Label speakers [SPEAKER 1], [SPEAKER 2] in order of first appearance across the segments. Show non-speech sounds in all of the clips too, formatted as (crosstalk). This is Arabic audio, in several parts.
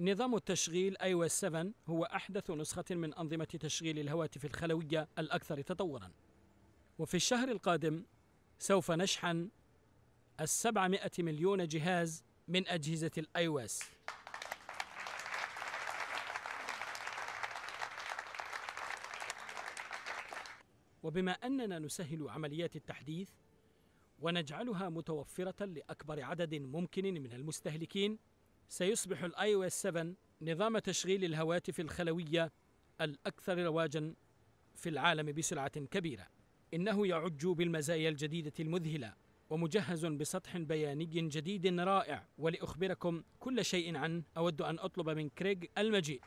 [SPEAKER 1] نظام التشغيل اي او اس 7 هو احدث نسخة من انظمة تشغيل الهواتف الخلوية الاكثر تطورا. وفي الشهر القادم سوف نشحن السبعمائة 700 مليون جهاز من اجهزة الاي او اس. وبما اننا نسهل عمليات التحديث ونجعلها متوفرة لاكبر عدد ممكن من المستهلكين سيصبح الاي او اس 7 نظام تشغيل الهواتف الخلوية الأكثر رواجا في العالم بسرعة كبيرة إنه يعج بالمزايا الجديدة المذهلة ومجهز بسطح بياني جديد رائع ولأخبركم كل شيء عنه أود أن أطلب من كريغ المجيء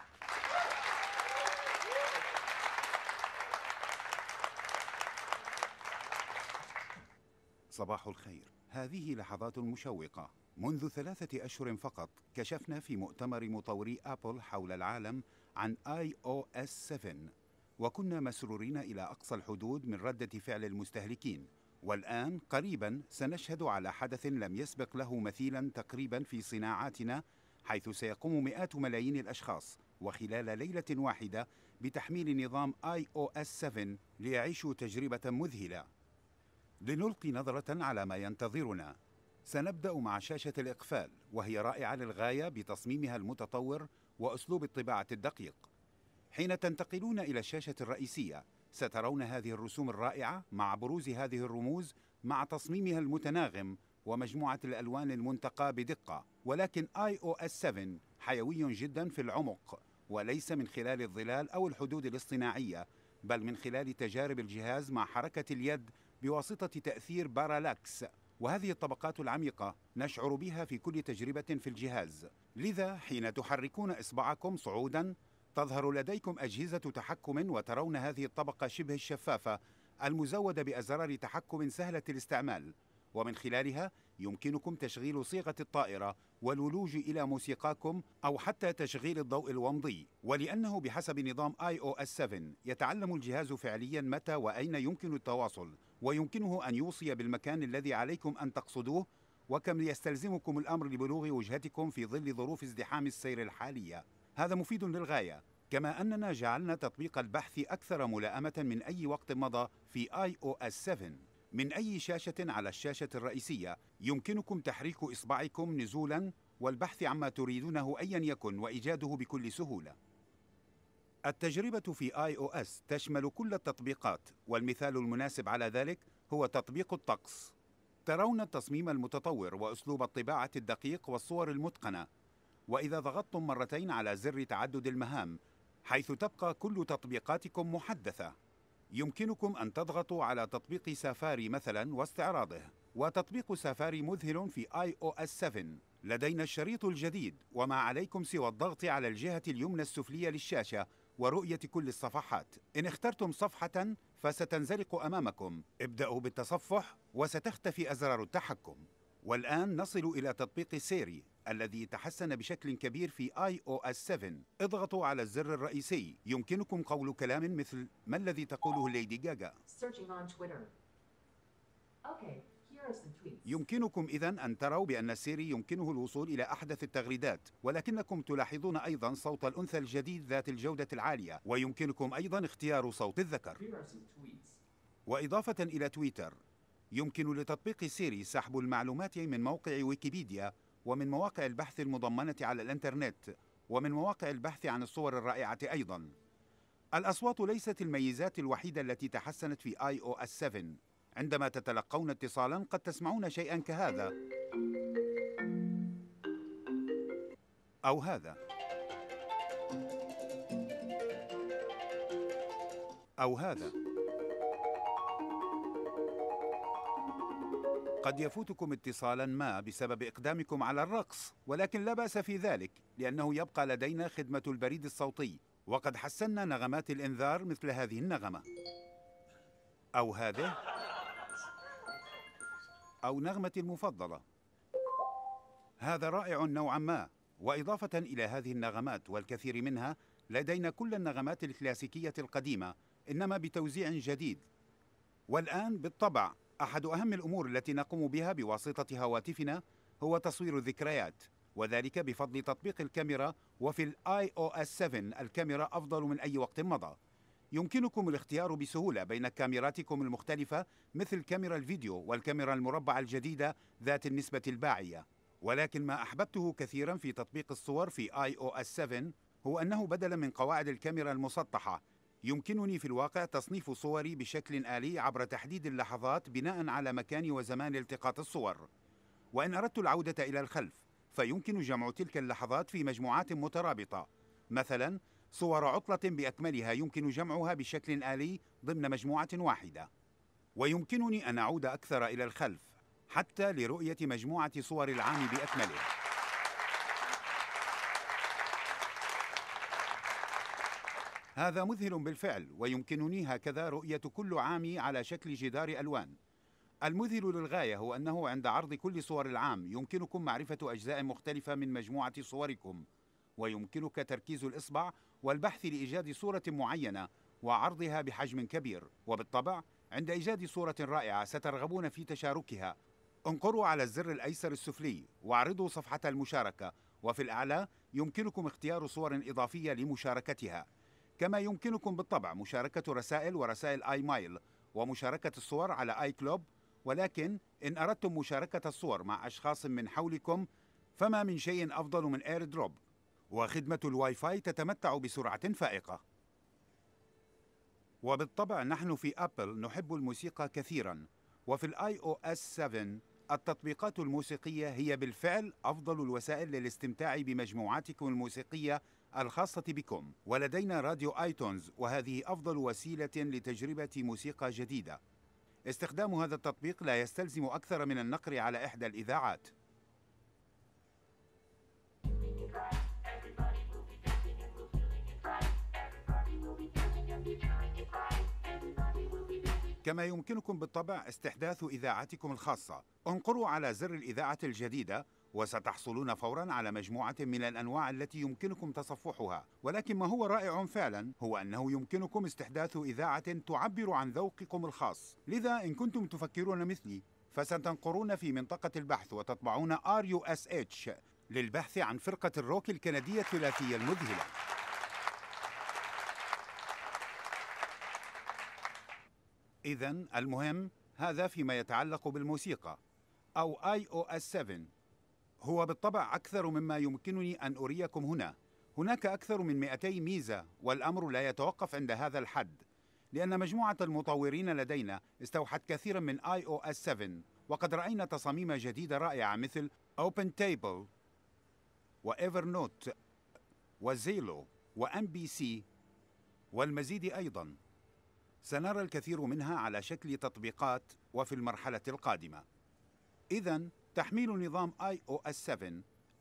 [SPEAKER 2] صباح الخير هذه لحظات مشوقة منذ ثلاثة أشهر فقط كشفنا في مؤتمر مطوري أبل حول العالم عن آي أو إس 7 وكنا مسرورين إلى أقصى الحدود من ردة فعل المستهلكين والآن قريبا سنشهد على حدث لم يسبق له مثيلا تقريبا في صناعاتنا حيث سيقوم مئات ملايين الأشخاص وخلال ليلة واحدة بتحميل نظام آي أو إس 7 ليعيشوا تجربة مذهلة لنلقي نظرة على ما ينتظرنا سنبدأ مع شاشة الإقفال وهي رائعة للغاية بتصميمها المتطور وأسلوب الطباعة الدقيق حين تنتقلون إلى الشاشة الرئيسية سترون هذه الرسوم الرائعة مع بروز هذه الرموز مع تصميمها المتناغم ومجموعة الألوان المنتقى بدقة ولكن آي أو اس 7 حيوي جدا في العمق وليس من خلال الظلال أو الحدود الاصطناعية بل من خلال تجارب الجهاز مع حركة اليد بواسطة تأثير بارالاكس وهذه الطبقات العميقة نشعر بها في كل تجربة في الجهاز لذا حين تحركون إصبعكم صعودا تظهر لديكم أجهزة تحكم وترون هذه الطبقة شبه الشفافة المزودة بأزرار تحكم سهلة الاستعمال ومن خلالها يمكنكم تشغيل صيغة الطائرة والولوج إلى موسيقاكم أو حتى تشغيل الضوء الومضي ولأنه بحسب نظام iOS 7 يتعلم الجهاز فعليا متى وأين يمكن التواصل ويمكنه أن يوصي بالمكان الذي عليكم أن تقصدوه وكم يستلزمكم الأمر لبلوغ وجهتكم في ظل ظروف ازدحام السير الحالية هذا مفيد للغاية كما أننا جعلنا تطبيق البحث أكثر ملائمة من أي وقت مضى في iOS 7 من أي شاشة على الشاشة الرئيسية يمكنكم تحريك إصبعكم نزولاً والبحث عما تريدونه أيا يكن وإيجاده بكل سهولة. التجربة في آي أو إس تشمل كل التطبيقات والمثال المناسب على ذلك هو تطبيق الطقس. ترون التصميم المتطور وأسلوب الطباعة الدقيق والصور المتقنة وإذا ضغطتم مرتين على زر تعدد المهام حيث تبقى كل تطبيقاتكم محدثة يمكنكم أن تضغطوا على تطبيق سافاري مثلا واستعراضه وتطبيق سافاري مذهل في اي او اس 7 لدينا الشريط الجديد وما عليكم سوى الضغط على الجهة اليمنى السفلية للشاشة ورؤية كل الصفحات إن اخترتم صفحة فستنزلق أمامكم ابدأوا بالتصفح وستختفي أزرار التحكم والآن نصل إلى تطبيق سيري الذي تحسن بشكل كبير في اي او اس 7 اضغطوا على الزر الرئيسي يمكنكم قول كلام مثل ما الذي تقوله ليدي جاجا يمكنكم إذا أن تروا بأن سيري يمكنه الوصول إلى أحدث التغريدات ولكنكم تلاحظون أيضا صوت الأنثى الجديد ذات الجودة العالية ويمكنكم أيضا اختيار صوت الذكر وإضافة إلى تويتر يمكن لتطبيق سيري سحب المعلومات من موقع ويكيبيديا ومن مواقع البحث المضمنة على الإنترنت ومن مواقع البحث عن الصور الرائعة أيضاً الأصوات ليست الميزات الوحيدة التي تحسنت في آي أو اس 7 عندما تتلقون اتصالاً قد تسمعون شيئاً كهذا أو هذا أو هذا قد يفوتكم اتصالا ما بسبب إقدامكم على الرقص ولكن لا بأس في ذلك لأنه يبقى لدينا خدمة البريد الصوتي وقد حسنا نغمات الإنذار مثل هذه النغمة أو هذه أو نغمتي المفضلة هذا رائع نوعا ما وإضافة إلى هذه النغمات والكثير منها لدينا كل النغمات الكلاسيكية القديمة إنما بتوزيع جديد والآن بالطبع أحد أهم الأمور التي نقوم بها بواسطة هواتفنا هو تصوير الذكريات وذلك بفضل تطبيق الكاميرا وفي الاي او اس 7 الكاميرا أفضل من أي وقت مضى يمكنكم الاختيار بسهولة بين كاميراتكم المختلفة مثل كاميرا الفيديو والكاميرا المربعة الجديدة ذات النسبة الباعية ولكن ما أحببته كثيرا في تطبيق الصور في اي او اس 7 هو أنه بدلا من قواعد الكاميرا المسطحة يمكنني في الواقع تصنيف صوري بشكل آلي عبر تحديد اللحظات بناء على مكان وزمان التقاط الصور وإن أردت العودة إلى الخلف فيمكن جمع تلك اللحظات في مجموعات مترابطة مثلا صور عطلة بأكملها يمكن جمعها بشكل آلي ضمن مجموعة واحدة ويمكنني أن أعود أكثر إلى الخلف حتى لرؤية مجموعة صور العام بأكمله هذا مذهل بالفعل ويمكنني هكذا رؤية كل عامي على شكل جدار ألوان المذهل للغاية هو أنه عند عرض كل صور العام يمكنكم معرفة أجزاء مختلفة من مجموعة صوركم ويمكنك تركيز الإصبع والبحث لإيجاد صورة معينة وعرضها بحجم كبير وبالطبع عند إيجاد صورة رائعة سترغبون في تشاركها انقروا على الزر الأيسر السفلي واعرضوا صفحة المشاركة وفي الأعلى يمكنكم اختيار صور إضافية لمشاركتها كما يمكنكم بالطبع مشاركة رسائل ورسائل آي مايل ومشاركة الصور على آي كلوب ولكن إن أردتم مشاركة الصور مع أشخاص من حولكم فما من شيء أفضل من اير دروب وخدمة الواي فاي تتمتع بسرعة فائقة وبالطبع نحن في أبل نحب الموسيقى كثيرا وفي الاي او اس 7 التطبيقات الموسيقية هي بالفعل أفضل الوسائل للاستمتاع بمجموعاتكم الموسيقية الخاصة بكم ولدينا راديو آيتونز وهذه أفضل وسيلة لتجربة موسيقى جديدة استخدام هذا التطبيق لا يستلزم أكثر من النقر على إحدى الإذاعات كما يمكنكم بالطبع استحداث إذاعتكم الخاصة انقروا على زر الإذاعة الجديدة وستحصلون فورا على مجموعة من الأنواع التي يمكنكم تصفحها ولكن ما هو رائع فعلا هو أنه يمكنكم استحداث إذاعة تعبر عن ذوقكم الخاص لذا إن كنتم تفكرون مثلي فستنقرون في منطقة البحث وتطبعون RUSH للبحث عن فرقة الروك الكندية الثلاثية المذهلة إذا المهم هذا فيما يتعلق بالموسيقى أو iOS 7 هو بالطبع أكثر مما يمكنني أن أريكم هنا هناك أكثر من 200 ميزة والأمر لا يتوقف عند هذا الحد لأن مجموعة المطورين لدينا استوحت كثيرا من اي او اس 7 وقد رأينا تصاميم جديدة رائعة مثل Open Table Evernote وزيلو وام بي سي والمزيد أيضا سنرى الكثير منها على شكل تطبيقات وفي المرحلة القادمة إذا تحميل نظام اي او اس 7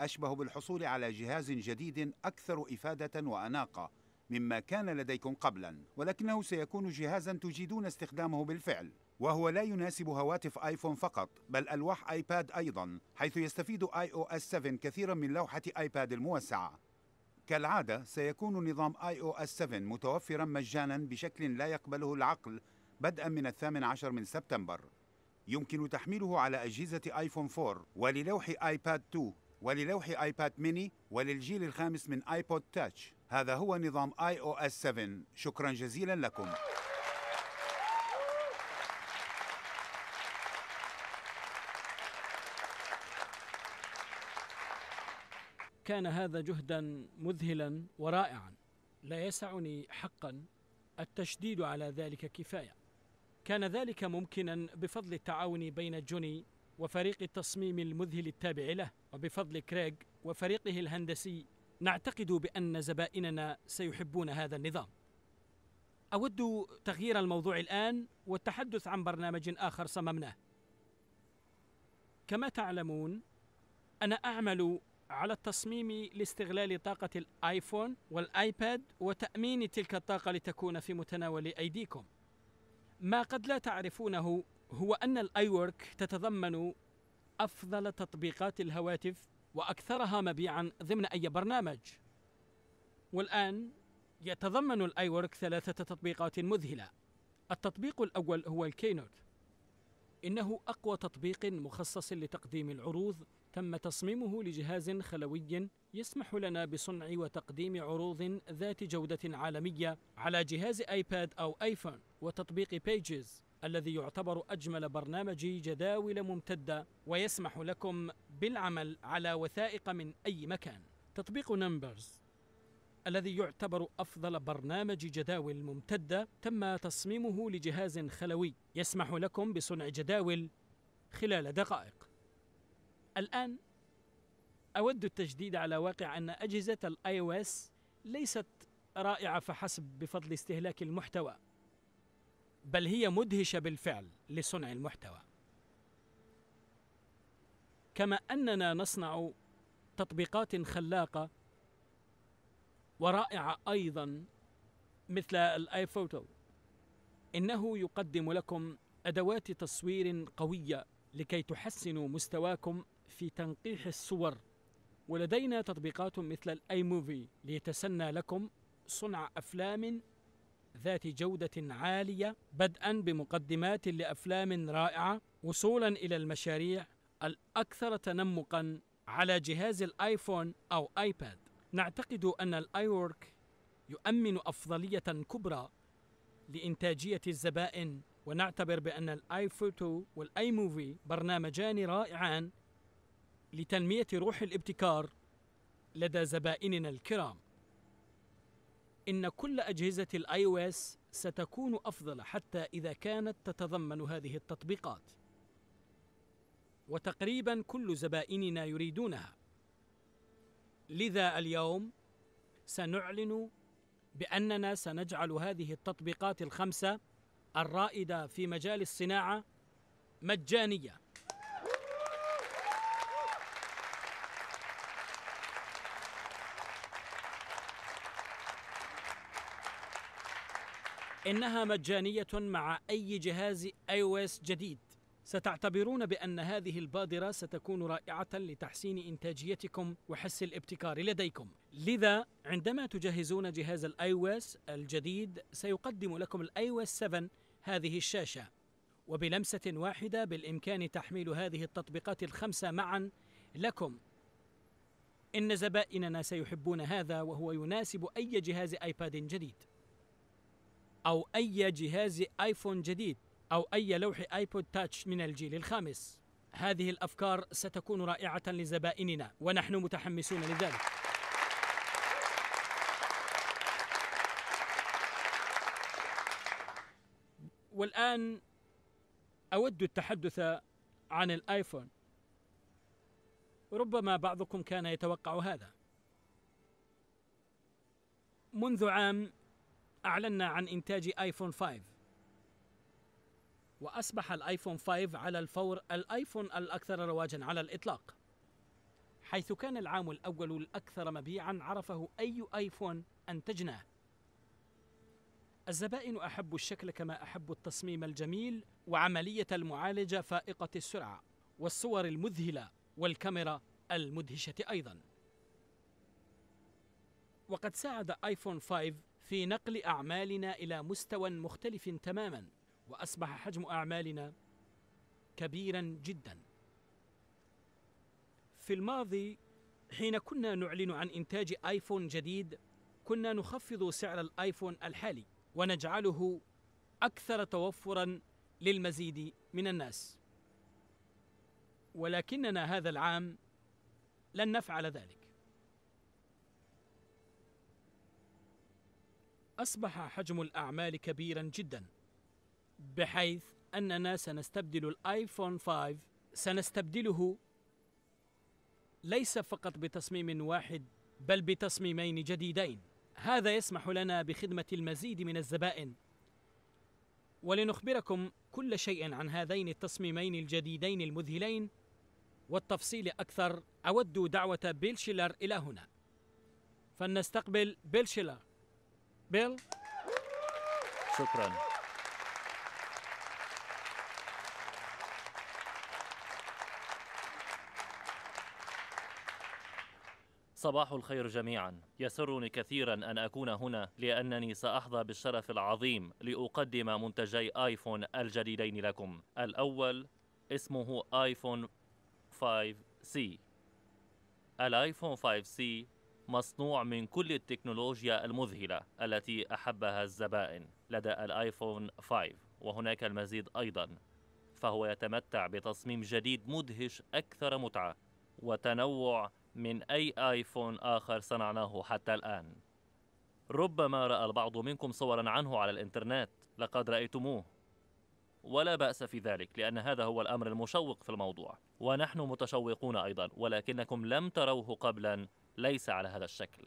[SPEAKER 2] أشبه بالحصول على جهاز جديد أكثر إفادة وأناقة مما كان لديكم قبلا ولكنه سيكون جهازا تجيدون استخدامه بالفعل وهو لا يناسب هواتف آيفون فقط بل ألواح آيباد أيضا حيث يستفيد آي أو إس 7 كثيرا من لوحة آيباد الموسعة كالعادة سيكون نظام آي أو إس 7 متوفرا مجانا بشكل لا يقبله العقل بدءا من الثامن عشر من سبتمبر يمكن تحميله على أجهزة آيفون 4 وللوح آيباد 2 وللوح آيباد ميني وللجيل الخامس من آيبود تاتش هذا هو نظام آي أو إس 7 شكرا جزيلا لكم
[SPEAKER 1] كان هذا جهدا مذهلا ورائعا لا يسعني حقا التشديد على ذلك كفايه كان ذلك ممكنا بفضل التعاون بين جوني وفريق التصميم المذهل التابع له وبفضل كريغ وفريقه الهندسي نعتقد بأن زبائننا سيحبون هذا النظام أود تغيير الموضوع الآن والتحدث عن برنامج آخر صممناه كما تعلمون أنا أعمل على التصميم لاستغلال طاقة الآيفون والآيباد وتأمين تلك الطاقة لتكون في متناول أيديكم ما قد لا تعرفونه هو أن الآيورك تتضمن أفضل تطبيقات الهواتف وأكثرها مبيعا ضمن أي برنامج والآن يتضمن الآيورك ثلاثة تطبيقات مذهلة التطبيق الأول هو الكينوت إنه أقوى تطبيق مخصص لتقديم العروض تم تصميمه لجهاز خلوي يسمح لنا بصنع وتقديم عروض ذات جودة عالمية على جهاز آيباد أو آيفون وتطبيق بيجز الذي يعتبر أجمل برنامج جداول ممتدة ويسمح لكم بالعمل على وثائق من أي مكان تطبيق نمبرز الذي يعتبر أفضل برنامج جداول ممتدة تم تصميمه لجهاز خلوي يسمح لكم بصنع جداول خلال دقائق الآن أود التجديد على واقع أن أجهزة الآي او اس ليست رائعة فحسب بفضل استهلاك المحتوى بل هي مدهشه بالفعل لصنع المحتوى كما اننا نصنع تطبيقات خلاقه ورائعه ايضا مثل الاي فوتو انه يقدم لكم ادوات تصوير قويه لكي تحسنوا مستواكم في تنقيح الصور ولدينا تطبيقات مثل الاي موفي ليتسنى لكم صنع افلام ذات جودة عالية بدءا بمقدمات لأفلام رائعة وصولا إلى المشاريع الأكثر تنمقا على جهاز الآيفون أو آيباد نعتقد أن الآيورك يؤمن أفضلية كبرى لإنتاجية الزبائن ونعتبر بأن الآي فوتو والآي موفي برنامجان رائعان لتنمية روح الابتكار لدى زبائننا الكرام إن كل أجهزة الآي او اس ستكون أفضل حتى إذا كانت تتضمن هذه التطبيقات وتقريبا كل زبائننا يريدونها لذا اليوم سنعلن بأننا سنجعل هذه التطبيقات الخمسة الرائدة في مجال الصناعة مجانية إنها مجانية مع أي جهاز اي او اس جديد ستعتبرون بأن هذه البادرة ستكون رائعة لتحسين إنتاجيتكم وحس الابتكار لديكم لذا عندما تجهزون جهاز الاي او اس الجديد سيقدم لكم الاي او اس 7 هذه الشاشة وبلمسة واحدة بالإمكان تحميل هذه التطبيقات الخمسة معا لكم إن زبائننا سيحبون هذا وهو يناسب أي جهاز آيباد جديد أو أي جهاز آيفون جديد أو أي لوح آيبود تاتش من الجيل الخامس هذه الأفكار ستكون رائعة لزبائننا ونحن متحمسون لذلك والآن أود التحدث عن الآيفون ربما بعضكم كان يتوقع هذا منذ عام أعلنا عن إنتاج آيفون 5 وأصبح الآيفون 5 على الفور الآيفون الأكثر رواجا على الإطلاق حيث كان العام الأول الأكثر مبيعا عرفه أي آيفون أنتجناه الزبائن أحبوا الشكل كما أحبوا التصميم الجميل وعملية المعالجة فائقة السرعة والصور المذهلة والكاميرا المدهشة أيضا وقد ساعد آيفون 5 في نقل أعمالنا إلى مستوى مختلف تماما وأصبح حجم أعمالنا كبيرا جدا في الماضي حين كنا نعلن عن إنتاج آيفون جديد كنا نخفض سعر الآيفون الحالي ونجعله أكثر توفرا للمزيد من الناس ولكننا هذا العام لن نفعل ذلك أصبح حجم الأعمال كبيرا جدا بحيث أننا سنستبدل الآيفون 5 سنستبدله ليس فقط بتصميم واحد بل بتصميمين جديدين هذا يسمح لنا بخدمة المزيد من الزبائن ولنخبركم كل شيء عن هذين التصميمين الجديدين المذهلين والتفصيل أكثر أود دعوة بيلشيلر إلى هنا فلنستقبل بيلشيلر بيل
[SPEAKER 2] شكرا
[SPEAKER 3] صباح الخير جميعا يسرني كثيرا ان اكون هنا لانني ساحظى بالشرف العظيم لاقدم منتجي ايفون الجديدين لكم الاول اسمه ايفون 5 سي الايفون 5 سي مصنوع من كل التكنولوجيا المذهلة التي أحبها الزبائن لدى الآيفون 5 وهناك المزيد أيضا فهو يتمتع بتصميم جديد مدهش أكثر متعة وتنوع من أي آيفون آخر صنعناه حتى الآن ربما رأى البعض منكم صورا عنه على الإنترنت لقد رأيتموه ولا بأس في ذلك لأن هذا هو الأمر المشوق في الموضوع ونحن متشوقون أيضا ولكنكم لم تروه قبلا ليس على هذا الشكل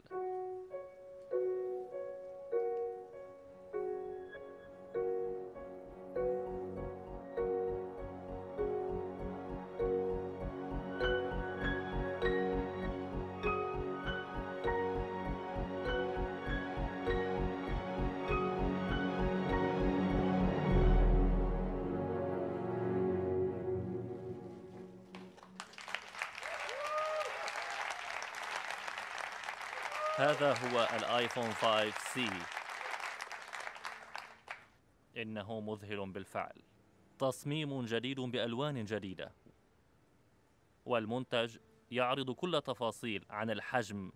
[SPEAKER 3] وهو الآيفون 5C إنه مذهل بالفعل تصميم جديد بألوان جديدة والمنتج يعرض كل تفاصيل عن الحجم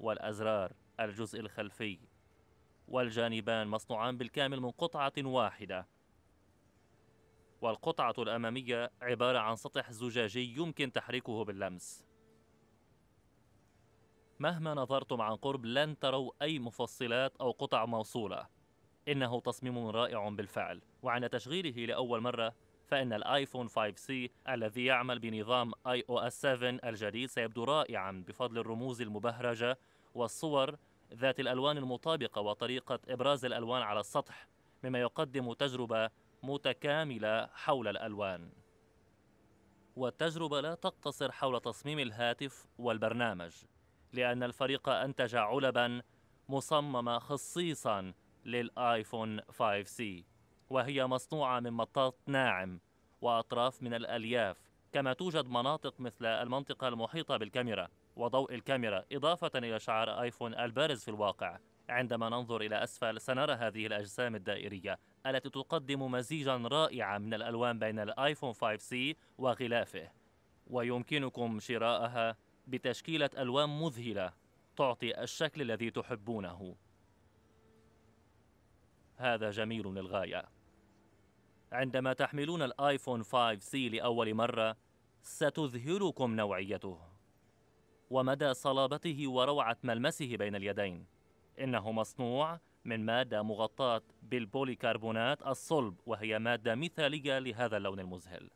[SPEAKER 3] والأزرار الجزء الخلفي والجانبان مصنوعان بالكامل من قطعة واحدة والقطعة الأمامية عبارة عن سطح زجاجي يمكن تحريكه باللمس مهما نظرتم عن قرب لن تروا أي مفصلات أو قطع موصولة إنه تصميم رائع بالفعل وعند تشغيله لأول مرة فإن الآيفون 5C الذي يعمل بنظام iOS 7 الجديد سيبدو رائعا بفضل الرموز المبهرجة والصور ذات الألوان المطابقة وطريقة إبراز الألوان على السطح مما يقدم تجربة متكاملة حول الألوان والتجربة لا تقتصر حول تصميم الهاتف والبرنامج لأن الفريق أنتج علبا مصممة خصيصا للآيفون 5C وهي مصنوعة من مطاط ناعم وأطراف من الألياف كما توجد مناطق مثل المنطقة المحيطة بالكاميرا وضوء الكاميرا إضافة إلى شعار آيفون البارز في الواقع عندما ننظر إلى أسفل سنرى هذه الأجسام الدائرية التي تقدم مزيجا رائعا من الألوان بين الآيفون 5C وغلافه ويمكنكم شراءها بتشكيلة ألوان مذهلة تعطي الشكل الذي تحبونه هذا جميل للغاية عندما تحملون الآيفون 5C لأول مرة ستذهلكم نوعيته ومدى صلابته وروعة ملمسه بين اليدين إنه مصنوع من مادة مغطاة بالبوليكربونات الصلب وهي مادة مثالية لهذا اللون المذهل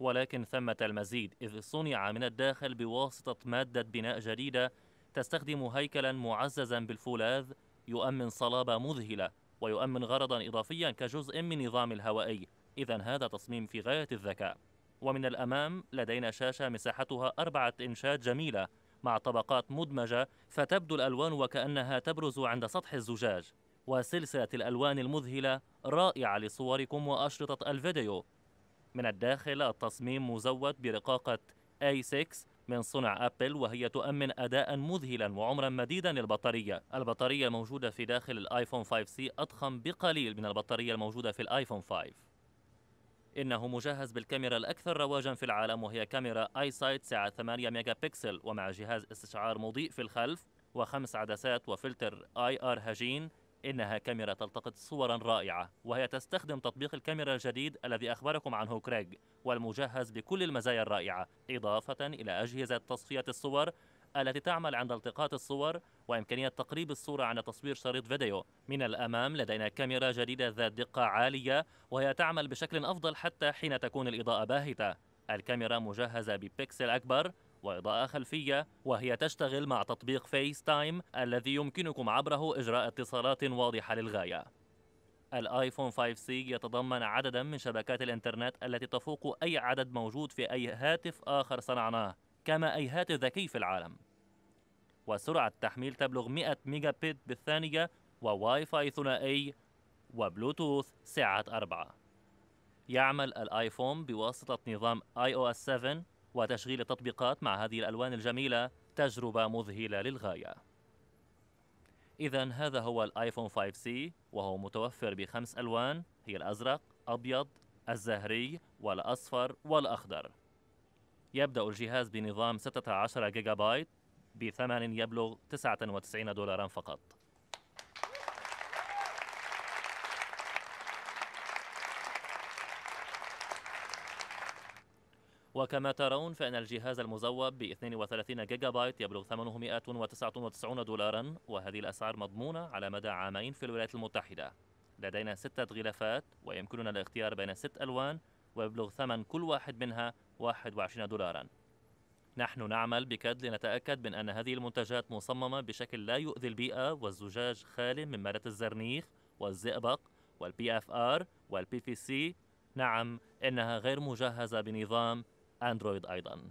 [SPEAKER 3] ولكن ثمة المزيد إذ صنع من الداخل بواسطة مادة بناء جديدة تستخدم هيكلا معززا بالفولاذ يؤمن صلابة مذهلة ويؤمن غرضا إضافيا كجزء من نظام الهوائي إذا هذا تصميم في غاية الذكاء ومن الأمام لدينا شاشة مساحتها أربعة إنشات جميلة مع طبقات مدمجة فتبدو الألوان وكأنها تبرز عند سطح الزجاج وسلسلة الألوان المذهلة رائعة لصوركم وأشرطة الفيديو من الداخل التصميم مزود برقاقة A6 من صنع أبل وهي تؤمن أداء مذهلا وعمرا مديدا للبطارية البطارية الموجودة في داخل الآيفون 5C أضخم بقليل من البطارية الموجودة في الآيفون 5 إنه مجهز بالكاميرا الأكثر رواجا في العالم وهي كاميرا آي سايت سعة 8 ميجا بكسل ومع جهاز استشعار مضيء في الخلف وخمس عدسات وفلتر آي آر هجين إنها كاميرا تلتقط صورا رائعة وهي تستخدم تطبيق الكاميرا الجديد الذي أخبركم عنه كريغ والمجهز بكل المزايا الرائعة إضافة إلى أجهزة تصفية الصور التي تعمل عند التقاط الصور وإمكانية تقريب الصورة عند تصوير شريط فيديو من الأمام لدينا كاميرا جديدة ذات دقة عالية وهي تعمل بشكل أفضل حتى حين تكون الإضاءة باهتة الكاميرا مجهزة ببكسل أكبر وإضاءة خلفية وهي تشتغل مع تطبيق فيس تايم الذي يمكنكم عبره إجراء اتصالات واضحة للغاية الايفون 5C يتضمن عددا من شبكات الانترنت التي تفوق أي عدد موجود في أي هاتف آخر صنعناه كما أي هاتف ذكي في العالم وسرعة تحميل تبلغ 100 ميجا بت بالثانية وواي فاي ثنائي وبلوتوث سعة 4 يعمل الآيفون بواسطة نظام iOS 7 وتشغيل التطبيقات مع هذه الألوان الجميلة تجربة مذهلة للغاية إذا هذا هو الآيفون 5C وهو متوفر بخمس ألوان هي الأزرق، أبيض، الزهري والأصفر والأخضر يبدأ الجهاز بنظام 16 جيجا بايت بثمن يبلغ 99 دولارا فقط وكما ترون فإن الجهاز المزوب ب 32 جيجا بايت يبلغ ثمنه 199 دولارا وهذه الأسعار مضمونة على مدى عامين في الولايات المتحدة لدينا ستة غلافات ويمكننا الاختيار بين ست ألوان ويبلغ ثمن كل واحد منها 21 دولارا نحن نعمل بكد لنتأكد من أن هذه المنتجات مصممة بشكل لا يؤذي البيئة والزجاج خال من مادة الزرنيخ والزئبق والبي اف ار والبي في سي نعم إنها غير مجهزة بنظام أندرويد أيضا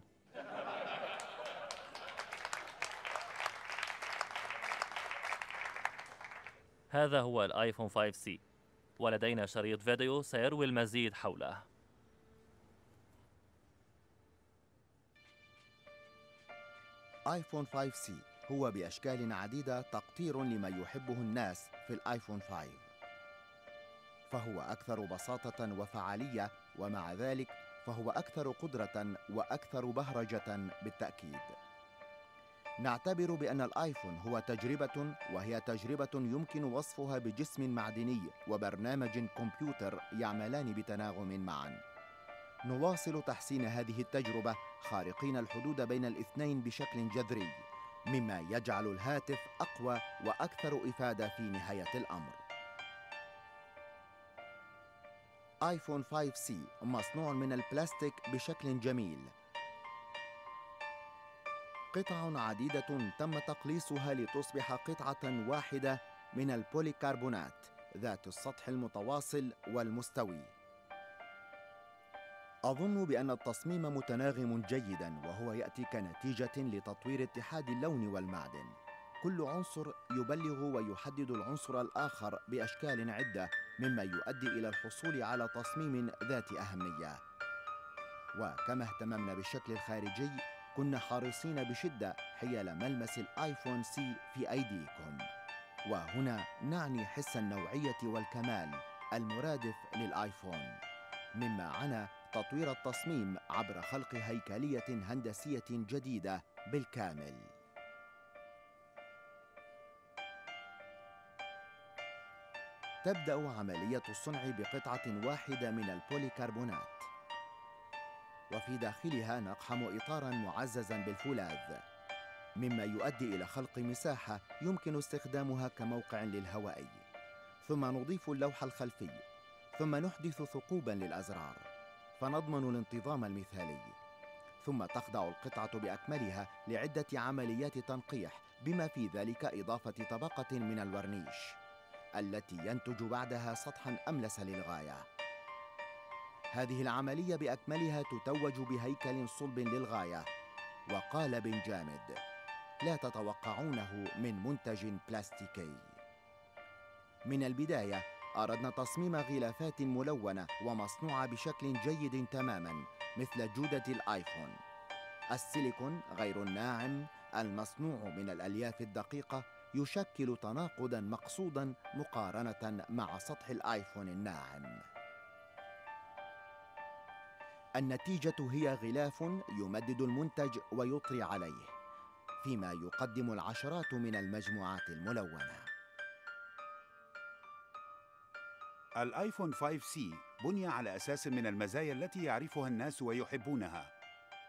[SPEAKER 3] هذا هو الآيفون سي ولدينا شريط فيديو سيروي المزيد حوله
[SPEAKER 4] آيفون سي هو بأشكال عديدة تقطير لما يحبه الناس في الآيفون 5 فهو أكثر بساطة وفعالية ومع ذلك فهو اكثر قدره واكثر بهرجه بالتاكيد نعتبر بان الايفون هو تجربه وهي تجربه يمكن وصفها بجسم معدني وبرنامج كمبيوتر يعملان بتناغم معا نواصل تحسين هذه التجربه خارقين الحدود بين الاثنين بشكل جذري مما يجعل الهاتف اقوى واكثر افاده في نهايه الامر ايفون 5 سي مصنوع من البلاستيك بشكل جميل قطع عديدة تم تقليصها لتصبح قطعة واحدة من البوليكربونات ذات السطح المتواصل والمستوي أظن بأن التصميم متناغم جيدا وهو يأتي كنتيجة لتطوير اتحاد اللون والمعدن كل عنصر يبلغ ويحدد العنصر الآخر بأشكال عدة مما يؤدي إلى الحصول على تصميم ذات أهمية وكما اهتممنا بالشكل الخارجي كنا حريصين بشدة حيال ملمس الآيفون سي في أيديكم وهنا نعني حس النوعية والكمال المرادف للآيفون مما عنا تطوير التصميم عبر خلق هيكلية هندسية جديدة بالكامل تبدأ عملية الصنع بقطعة واحدة من البوليكربونات وفي داخلها نقحم إطاراً معززاً بالفولاذ مما يؤدي إلى خلق مساحة يمكن استخدامها كموقع للهوائي ثم نضيف اللوح الخلفي ثم نحدث ثقوباً للأزرار فنضمن الانتظام المثالي ثم تخضع القطعة بأكملها لعدة عمليات تنقيح بما في ذلك إضافة طبقة من الورنيش التي ينتج بعدها سطحا املس للغايه هذه العمليه باكملها تتوج بهيكل صلب للغايه وقالب جامد لا تتوقعونه من منتج بلاستيكي من البدايه اردنا تصميم غلافات ملونه ومصنوعه بشكل جيد تماما مثل جوده الايفون السيليكون غير الناعم المصنوع من الالياف الدقيقه يشكل تناقضا مقصودا مقارنة مع سطح الايفون الناعم النتيجة هي غلاف يمدد المنتج ويطري عليه فيما يقدم العشرات من المجموعات الملونة
[SPEAKER 2] الايفون 5 سي بني على أساس من المزايا التي يعرفها الناس ويحبونها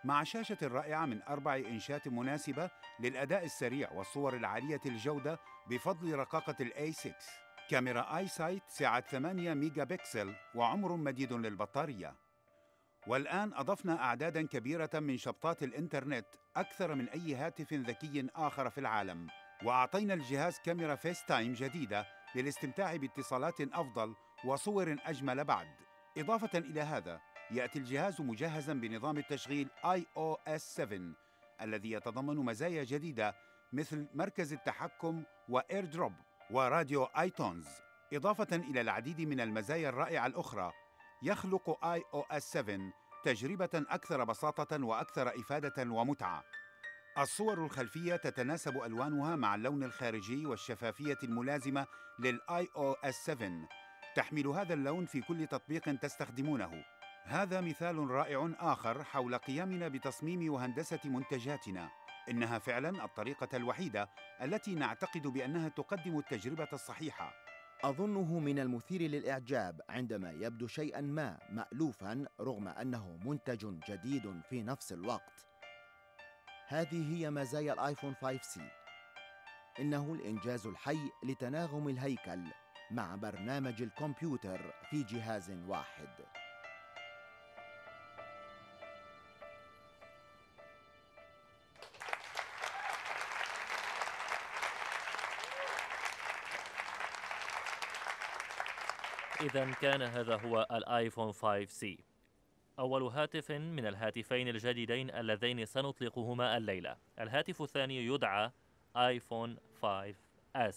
[SPEAKER 2] مع شاشة رائعة من أربع إنشات مناسبة للأداء السريع والصور العالية الجودة بفضل رقاقة الـ A6 كاميرا آي سايت سعة 8 ميجا بكسل وعمر مديد للبطارية والآن أضفنا أعداداً كبيرة من شبطات الإنترنت أكثر من أي هاتف ذكي آخر في العالم وأعطينا الجهاز كاميرا فيس تايم جديدة للاستمتاع باتصالات أفضل وصور أجمل بعد إضافة إلى هذا يأتي الجهاز مجهزا بنظام التشغيل iOS 7 الذي يتضمن مزايا جديدة مثل مركز التحكم وإير دروب وراديو آيتونز إضافة إلى العديد من المزايا الرائعة الأخرى يخلق iOS 7 تجربة أكثر بساطة وأكثر إفادة ومتعة الصور الخلفية تتناسب ألوانها مع اللون الخارجي والشفافية الملازمة للآي او اس 7 تحمل هذا اللون في كل تطبيق تستخدمونه هذا مثال رائع آخر حول قيامنا بتصميم وهندسة منتجاتنا إنها فعلا الطريقة الوحيدة التي نعتقد بأنها تقدم التجربة الصحيحة
[SPEAKER 4] أظنه من المثير للإعجاب عندما يبدو شيئا ما مألوفا رغم أنه منتج جديد في نفس الوقت هذه هي مزايا الآيفون 5C إنه الإنجاز الحي لتناغم الهيكل مع برنامج الكمبيوتر في جهاز واحد
[SPEAKER 3] إذا كان هذا هو الآيفون 5C أول هاتف من الهاتفين الجديدين اللذين سنطلقهما الليلة الهاتف الثاني يدعى آيفون 5S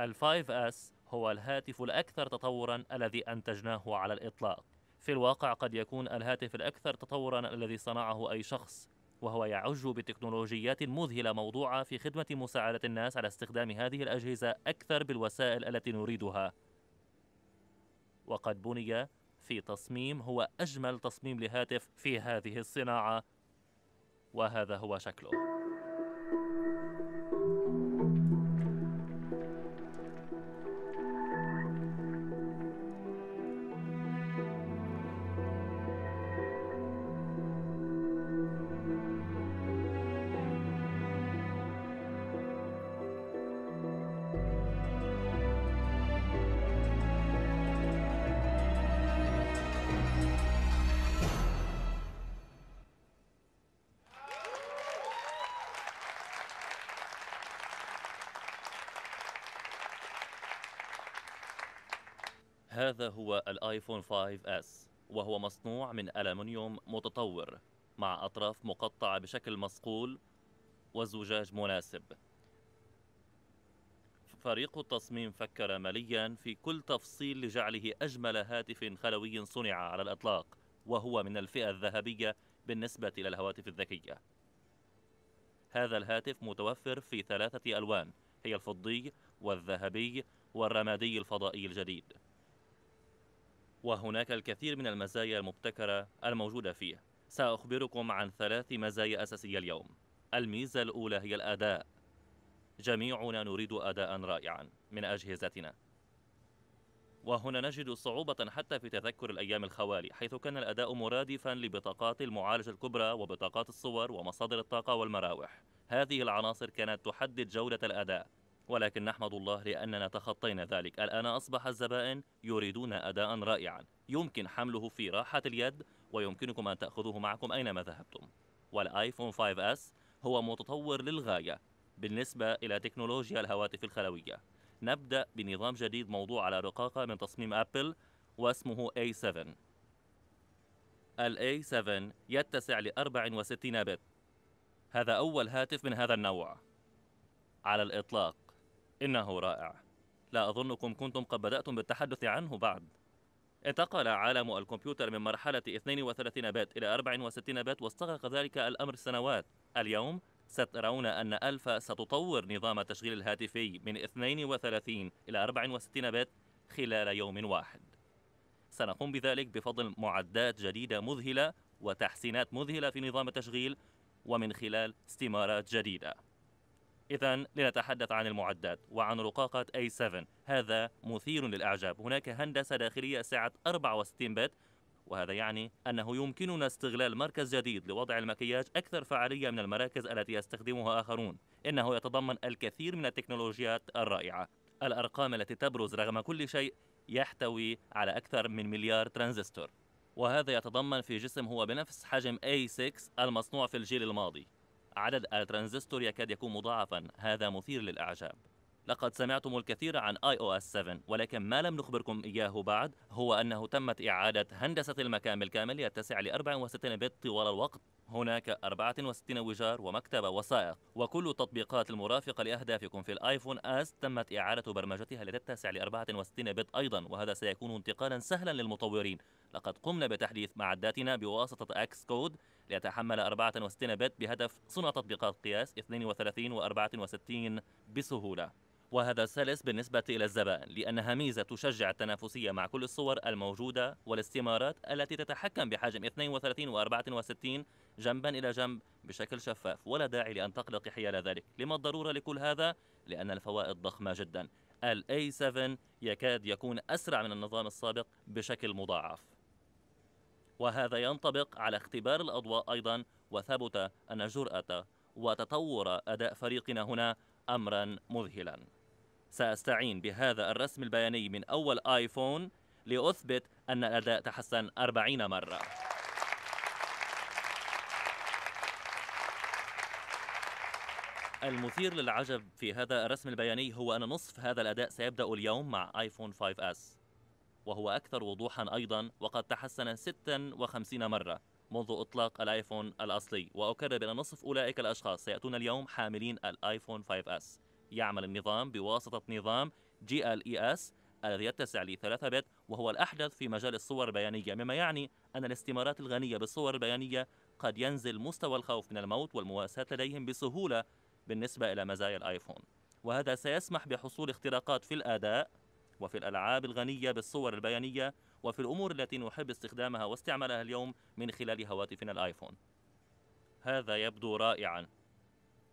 [SPEAKER 3] 5S اس هو الهاتف الأكثر تطورا الذي أنتجناه على الإطلاق في الواقع قد يكون الهاتف الأكثر تطورا الذي صنعه أي شخص وهو يعج بتكنولوجيات مذهلة موضوعة في خدمة مساعدة الناس على استخدام هذه الأجهزة أكثر بالوسائل التي نريدها وقد بني في تصميم هو أجمل تصميم لهاتف في هذه الصناعة وهذا هو شكله هو الايفون 5 اس وهو مصنوع من ألمنيوم متطور مع أطراف مقطعة بشكل مصقول وزجاج مناسب فريق التصميم فكر مليا في كل تفصيل لجعله أجمل هاتف خلوي صنع على الإطلاق وهو من الفئة الذهبية بالنسبة إلى الهواتف الذكية هذا الهاتف متوفر في ثلاثة ألوان هي الفضي والذهبي والرمادي الفضائي الجديد وهناك الكثير من المزايا المبتكرة الموجودة فيه سأخبركم عن ثلاث مزايا أساسية اليوم الميزة الأولى هي الأداء جميعنا نريد أداء رائعا من أجهزتنا وهنا نجد صعوبة حتى في تذكر الأيام الخوالي حيث كان الأداء مرادفا لبطاقات المعالج الكبرى وبطاقات الصور ومصادر الطاقة والمراوح هذه العناصر كانت تحدد جودة الأداء ولكن نحمد الله لأننا تخطينا ذلك الآن أصبح الزبائن يريدون أداء رائعا يمكن حمله في راحة اليد ويمكنكم أن تأخذوه معكم أينما ذهبتم والآيفون 5S هو متطور للغاية بالنسبة إلى تكنولوجيا الهواتف الخلوية نبدأ بنظام جديد موضوع على رقاقة من تصميم أبل واسمه A7 ال A7 يتسع ل 64 بت هذا أول هاتف من هذا النوع على الإطلاق إنه رائع لا أظنكم كنتم قد بدأتم بالتحدث عنه بعد انتقل عالم الكمبيوتر من مرحلة 32 بات إلى 64 بات واستغرق ذلك الأمر سنوات اليوم سترون أن ألفا ستطور نظام التشغيل الهاتفي من 32 إلى 64 بات خلال يوم واحد سنقوم بذلك بفضل معدات جديدة مذهلة وتحسينات مذهلة في نظام التشغيل ومن خلال استمارات جديده إذا لنتحدث عن المعدات وعن رقاقة A7 هذا مثير للإعجاب هناك هندسة داخلية سعة 64 بت وهذا يعني أنه يمكننا استغلال مركز جديد لوضع المكياج أكثر فعالية من المراكز التي يستخدمها آخرون إنه يتضمن الكثير من التكنولوجيات الرائعة الأرقام التي تبرز رغم كل شيء يحتوي على أكثر من مليار ترانزستور وهذا يتضمن في جسم هو بنفس حجم A6 المصنوع في الجيل الماضي عدد الترانزستور يكاد يكون مضاعفا هذا مثير للإعجاب لقد سمعتم الكثير عن اي او اس 7 ولكن ما لم نخبركم اياه بعد هو انه تمت اعاده هندسه المكان بالكامل يتسع ل 64 بت طوال الوقت هناك 64 وجار ومكتبة وسائق وكل التطبيقات المرافقة لأهدافكم في الآيفون آس تمت إعادة برمجتها لتتسع ل 64 بت أيضا وهذا سيكون انتقالا سهلا للمطورين لقد قمنا بتحديث معداتنا بواسطة أكس كود ليتحمل 64 بت بهدف صنع تطبيقات قياس 32 و 64 بسهولة وهذا سلس بالنسبة إلى الزبائن لأنها ميزة تشجع التنافسية مع كل الصور الموجودة والاستمارات التي تتحكم بحجم 32 و 64 جنبا إلى جنب بشكل شفاف ولا داعي لأن تقلق حيال ذلك لما الضرورة لكل هذا؟ لأن الفوائد ضخمة جدا ال A7 يكاد يكون أسرع من النظام السابق بشكل مضاعف وهذا ينطبق على اختبار الأضواء أيضا وثبت أن جرأة وتطور أداء فريقنا هنا أمرا مذهلا سأستعين بهذا الرسم البياني من أول آيفون لأثبت أن الأداء تحسن 40 مرة المثير للعجب في هذا الرسم البياني هو أن نصف هذا الأداء سيبدأ اليوم مع آيفون 5S وهو أكثر وضوحا أيضا وقد تحسن 56 مرة منذ إطلاق الآيفون الأصلي وأكرر بأن نصف أولئك الأشخاص سيأتون اليوم حاملين الآيفون 5S يعمل النظام بواسطة نظام GLES الذي يتسع 3 بت وهو الأحدث في مجال الصور البيانية مما يعني أن الاستمارات الغنية بالصور البيانية قد ينزل مستوى الخوف من الموت والمواساة لديهم بسهولة بالنسبة إلى مزايا الآيفون وهذا سيسمح بحصول اختراقات في الأداء وفي الألعاب الغنية بالصور البيانية وفي الأمور التي نحب استخدامها واستعمالها اليوم من خلال هواتفنا الآيفون هذا يبدو رائعا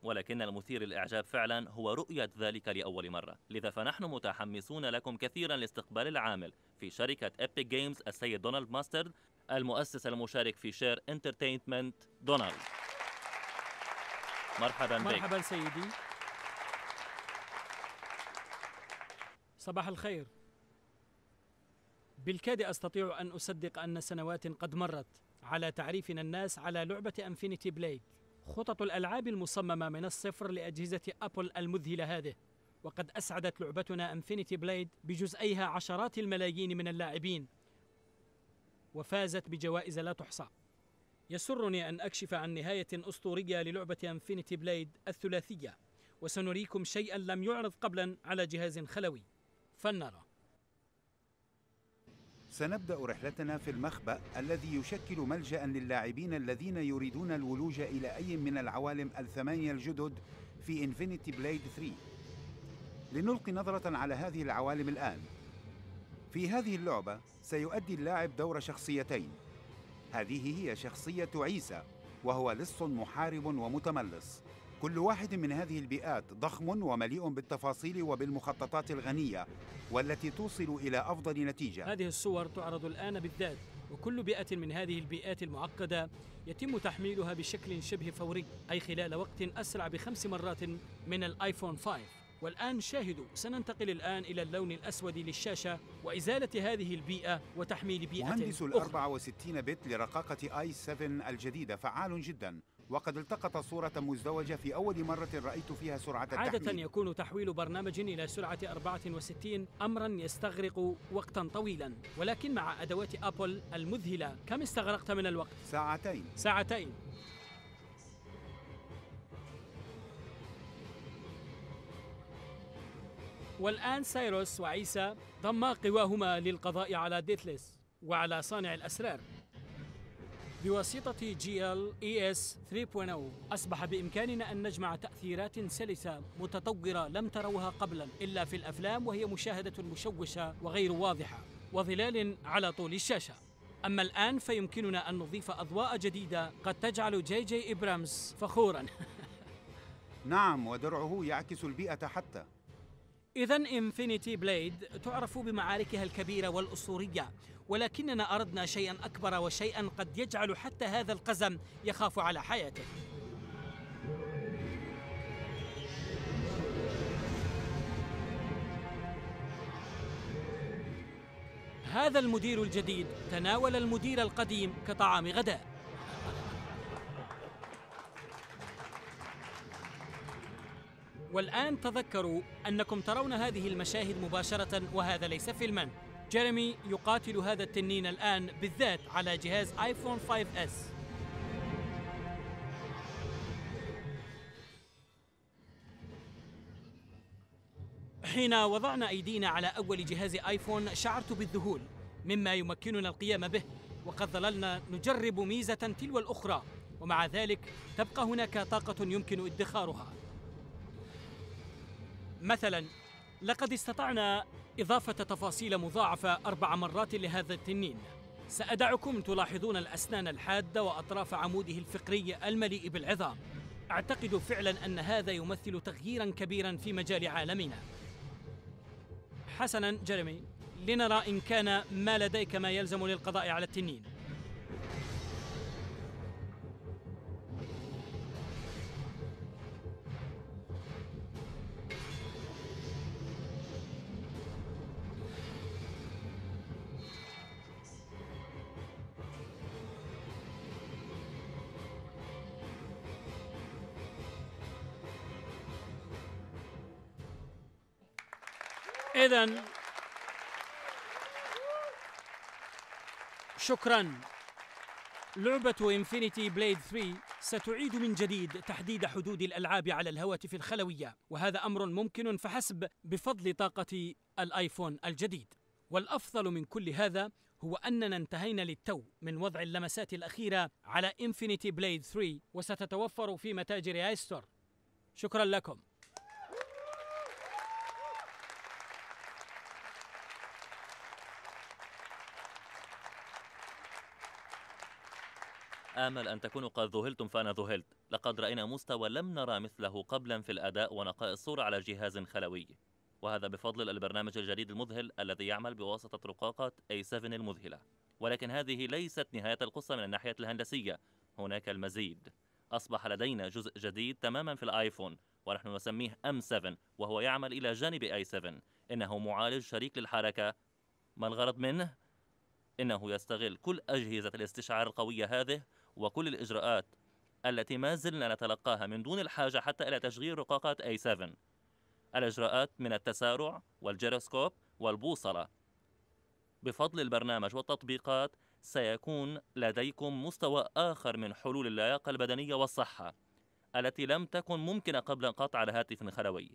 [SPEAKER 3] ولكن المثير للإعجاب فعلا هو رؤية ذلك لأول مرة لذا فنحن متحمسون لكم كثيرا لاستقبال العامل في شركة إبيك جيمز السيد دونالد ماسترد المؤسس المشارك في شير انترتينمنت دونالد مرحبا بك مرحبا
[SPEAKER 1] سيدي صباح الخير بالكاد استطيع ان اصدق ان سنوات قد مرت على تعريفنا الناس على لعبه انفينيتي بليد خطط الالعاب المصممه من الصفر لاجهزه ابل المذهله هذه وقد اسعدت لعبتنا انفينيتي بليد بجزئيها عشرات الملايين من اللاعبين وفازت بجوائز لا تحصى يسرني ان اكشف عن نهايه اسطوريه للعبه انفينيتي بليد الثلاثيه وسنريكم شيئا لم يعرض قبلا على جهاز خلوي فلنرى
[SPEAKER 2] سنبدأ رحلتنا في المخبأ الذي يشكل ملجأ للاعبين الذين يريدون الولوج إلى أي من العوالم الثمانية الجدد في انفينيتي بليد 3 لنلقي نظرة على هذه العوالم الآن في هذه اللعبة سيؤدي اللاعب دور شخصيتين هذه هي شخصية عيسى وهو لص محارب ومتملص كل واحد من هذه البيئات ضخم ومليء بالتفاصيل وبالمخططات الغنية والتي توصل إلى أفضل نتيجة
[SPEAKER 1] هذه الصور تعرض الآن بالذات وكل بيئة من هذه البيئات المعقدة يتم تحميلها بشكل شبه فوري أي خلال وقت أسرع بخمس مرات من الآيفون 5 والآن شاهدوا سننتقل الآن إلى اللون الأسود للشاشة وإزالة هذه البيئة وتحميل بيئة مهندس الـ
[SPEAKER 2] 64 بت لرقاقة آي 7 الجديدة فعال جداً وقد التقط صورة مزدوجة في أول مرة رأيت فيها سرعة التحويل عادة
[SPEAKER 1] يكون تحويل برنامج إلى سرعة 64 أمرا يستغرق وقتا طويلا ولكن مع أدوات أبل المذهلة كم استغرقت من الوقت؟ ساعتين ساعتين والآن سايروس وعيسى ضما قواهما للقضاء على ديتليس وعلى صانع الأسرار بواسطة جي ال اي اس 3.0 أصبح بإمكاننا أن نجمع تأثيرات سلسة متطورة لم تروها قبلا إلا في الأفلام وهي مشاهدة مشوشة وغير واضحة وظلال على طول الشاشة أما الآن فيمكننا أن نضيف أضواء جديدة قد تجعل جي جي إبرامز فخورا
[SPEAKER 2] (laughs) نعم ودرعه يعكس البيئة حتى
[SPEAKER 1] إذا إنفينيتي بليد تعرف بمعاركها الكبيرة والأسطورية ولكننا أردنا شيئا أكبر وشيئا قد يجعل حتى هذا القزم يخاف على حياته هذا المدير الجديد تناول المدير القديم كطعام غداء والآن تذكروا أنكم ترون هذه المشاهد مباشرة وهذا ليس فيلما جيريمي يقاتل هذا التنين الآن بالذات على جهاز آيفون 5S حين وضعنا أيدينا على أول جهاز آيفون شعرت بالذهول مما يمكننا القيام به وقد ظللنا نجرب ميزة تلو الأخرى ومع ذلك تبقى هناك طاقة يمكن ادخارها مثلا لقد استطعنا إضافة تفاصيل مضاعفة أربع مرات لهذا التنين سأدعكم تلاحظون الأسنان الحادة وأطراف عموده الفقري المليء بالعظام أعتقد فعلا أن هذا يمثل تغييرا كبيرا في مجال عالمنا حسنا جيريمي لنرى إن كان ما لديك ما يلزم للقضاء على التنين إذا شكرا لعبة انفينيتي بليد 3 ستعيد من جديد تحديد حدود الألعاب على الهواتف الخلوية وهذا أمر ممكن فحسب بفضل طاقة الآيفون الجديد والأفضل من كل هذا هو أننا انتهينا للتو من وضع اللمسات الأخيرة على انفينيتي بليد 3 وستتوفر في متاجر آيستور شكرا لكم
[SPEAKER 3] آمل أن تكونوا قد ذهلتم فأنا ذهلت لقد رأينا مستوى لم نرى مثله قبلا في الأداء ونقاء الصورة على جهاز خلوي وهذا بفضل البرنامج الجديد المذهل الذي يعمل بواسطة رقاقة A7 المذهلة ولكن هذه ليست نهاية القصة من الناحية الهندسية هناك المزيد أصبح لدينا جزء جديد تماما في الآيفون ونحن نسميه M7 وهو يعمل إلى جانب A7 إنه معالج شريك للحركة ما الغرض منه؟ إنه يستغل كل أجهزة الاستشعار القوية هذه وكل الإجراءات التي ما زلنا نتلقاها من دون الحاجة حتى إلى تشغيل رقاقات أي 7 الإجراءات من التسارع والجيروسكوب والبوصلة بفضل البرنامج والتطبيقات سيكون لديكم مستوى آخر من حلول اللياقة البدنية والصحة التي لم تكن ممكنة قبل قطع الهاتف الخلوي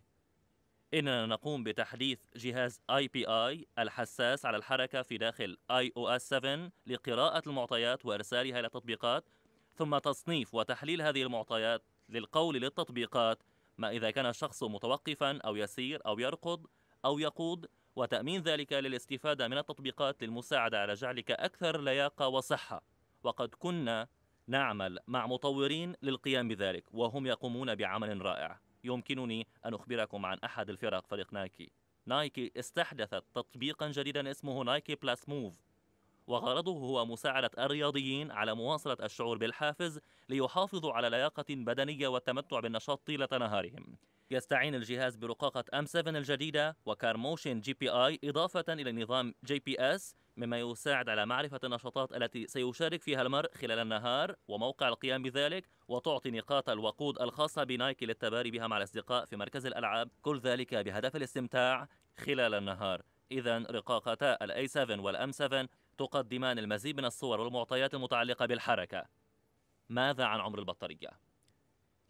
[SPEAKER 3] إننا نقوم بتحديث جهاز IPI الحساس على الحركة في داخل iOS 7 لقراءة المعطيات وإرسالها إلى التطبيقات ثم تصنيف وتحليل هذه المعطيات للقول للتطبيقات ما إذا كان الشخص متوقفا أو يسير أو يركض أو يقود وتأمين ذلك للاستفادة من التطبيقات للمساعدة على جعلك أكثر لياقة وصحة وقد كنا نعمل مع مطورين للقيام بذلك وهم يقومون بعمل رائع يمكنني أن أخبركم عن أحد الفرق فريق نايكي نايكي استحدثت تطبيقا جديدا اسمه نايكي بلاس موف وغرضه هو مساعدة الرياضيين على مواصلة الشعور بالحافز ليحافظوا على لياقة بدنية والتمتع بالنشاط طيلة نهارهم يستعين الجهاز برقاقة M7 الجديدة وكار موشن جي بي آي إضافة إلى نظام جي بي اس مما يساعد على معرفة النشاطات التي سيشارك فيها المرء خلال النهار وموقع القيام بذلك وتعطي نقاط الوقود الخاصة بنايكي للتباري بها مع الأصدقاء في مركز الألعاب كل ذلك بهدف الاستمتاع خلال النهار إذا رقاقتا الأي 7 والأم 7 تقدمان المزيد من الصور والمعطيات المتعلقة بالحركة ماذا عن عمر البطارية؟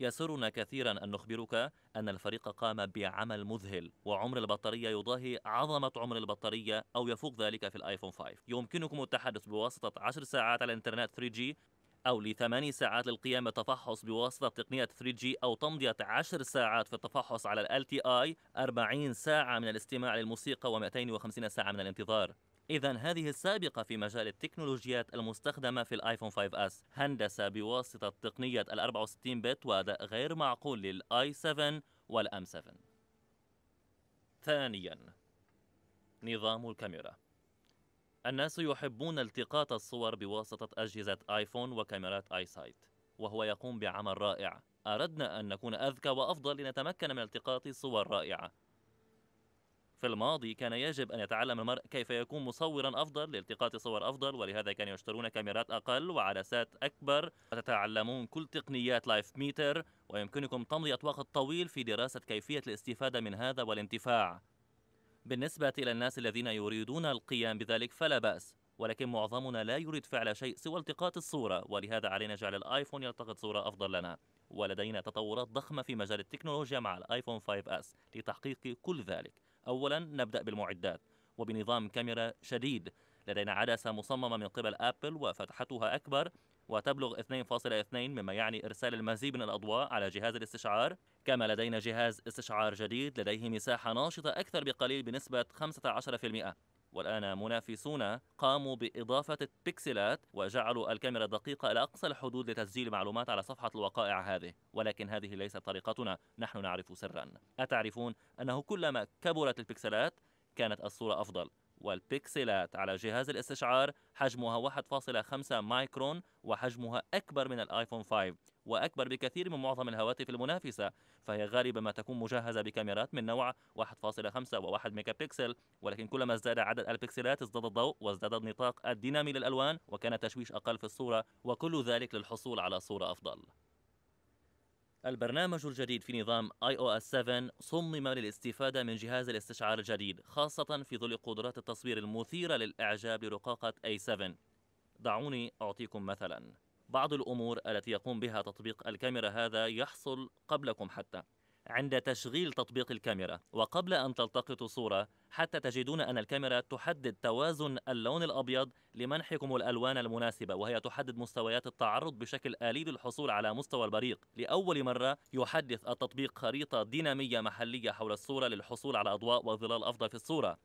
[SPEAKER 3] يسرنا كثيرا أن نخبرك أن الفريق قام بعمل مذهل وعمر البطارية يضاهي عظمة عمر البطارية أو يفوق ذلك في الآيفون 5 يمكنكم التحدث بواسطة 10 ساعات على الإنترنت 3G أو لثماني ساعات للقيام بالتفحص بواسطة تقنية 3G أو تمضية 10 ساعات في التفحص على ال LTI 40 ساعة من الاستماع للموسيقى و250 ساعة من الانتظار إذا هذه السابقة في مجال التكنولوجيات المستخدمة في الآيفون 5S هندسة بواسطة تقنية ال 64 بت وأداء غير معقول للآي 7 والأم 7 ثانيا نظام الكاميرا الناس يحبون التقاط الصور بواسطة أجهزة آيفون وكاميرات آي سايت وهو يقوم بعمل رائع أردنا أن نكون أذكى وأفضل لنتمكن من التقاط صور رائعة في الماضي كان يجب أن يتعلم المرء كيف يكون مصورا أفضل لالتقاط صور أفضل ولهذا كانوا يشترون كاميرات أقل وعدسات أكبر وتتعلمون كل تقنيات لايف ميتر ويمكنكم تمضية وقت طويل في دراسة كيفية الاستفادة من هذا والانتفاع بالنسبة إلى الناس الذين يريدون القيام بذلك فلا بأس ولكن معظمنا لا يريد فعل شيء سوى التقاط الصورة ولهذا علينا جعل الآيفون يلتقط صورة أفضل لنا ولدينا تطورات ضخمة في مجال التكنولوجيا مع الآيفون 5S لتحقيق كل ذلك أولا نبدأ بالمعدات وبنظام كاميرا شديد لدينا عدسة مصممة من قبل أبل وفتحتها أكبر وتبلغ 2.2 مما يعني إرسال المزيد من الأضواء على جهاز الاستشعار كما لدينا جهاز استشعار جديد لديه مساحة ناشطة أكثر بقليل بنسبة 15% والآن منافسون قاموا بإضافة البكسلات وجعلوا الكاميرا دقيقة إلى أقصى الحدود لتسجيل معلومات على صفحة الوقائع هذه ولكن هذه ليست طريقتنا نحن نعرف سرا أتعرفون أنه كلما كبرت البكسلات كانت الصورة أفضل والبكسلات على جهاز الاستشعار حجمها 1.5 مايكرون وحجمها أكبر من الآيفون 5 وأكبر بكثير من معظم الهواتف المنافسة فهي غالبا ما تكون مجهزة بكاميرات من نوع 1.5 و1 ميجا بكسل ولكن كلما ازداد عدد البكسلات ازداد الضوء وازداد النطاق الدينامي للألوان وكان التشويش أقل في الصورة وكل ذلك للحصول على صورة أفضل البرنامج الجديد في نظام iOS 7 صمم للاستفادة من جهاز الاستشعار الجديد خاصة في ظل قدرات التصوير المثيرة للإعجاب لرقاقة A7 دعوني أعطيكم مثلاً بعض الأمور التي يقوم بها تطبيق الكاميرا هذا يحصل قبلكم حتى عند تشغيل تطبيق الكاميرا وقبل أن تلتقطوا صورة حتى تجدون أن الكاميرا تحدد توازن اللون الأبيض لمنحكم الألوان المناسبة وهي تحدد مستويات التعرض بشكل آلي للحصول على مستوى البريق لأول مرة يحدث التطبيق خريطة دينامية محلية حول الصورة للحصول على أضواء وظلال أفضل في الصورة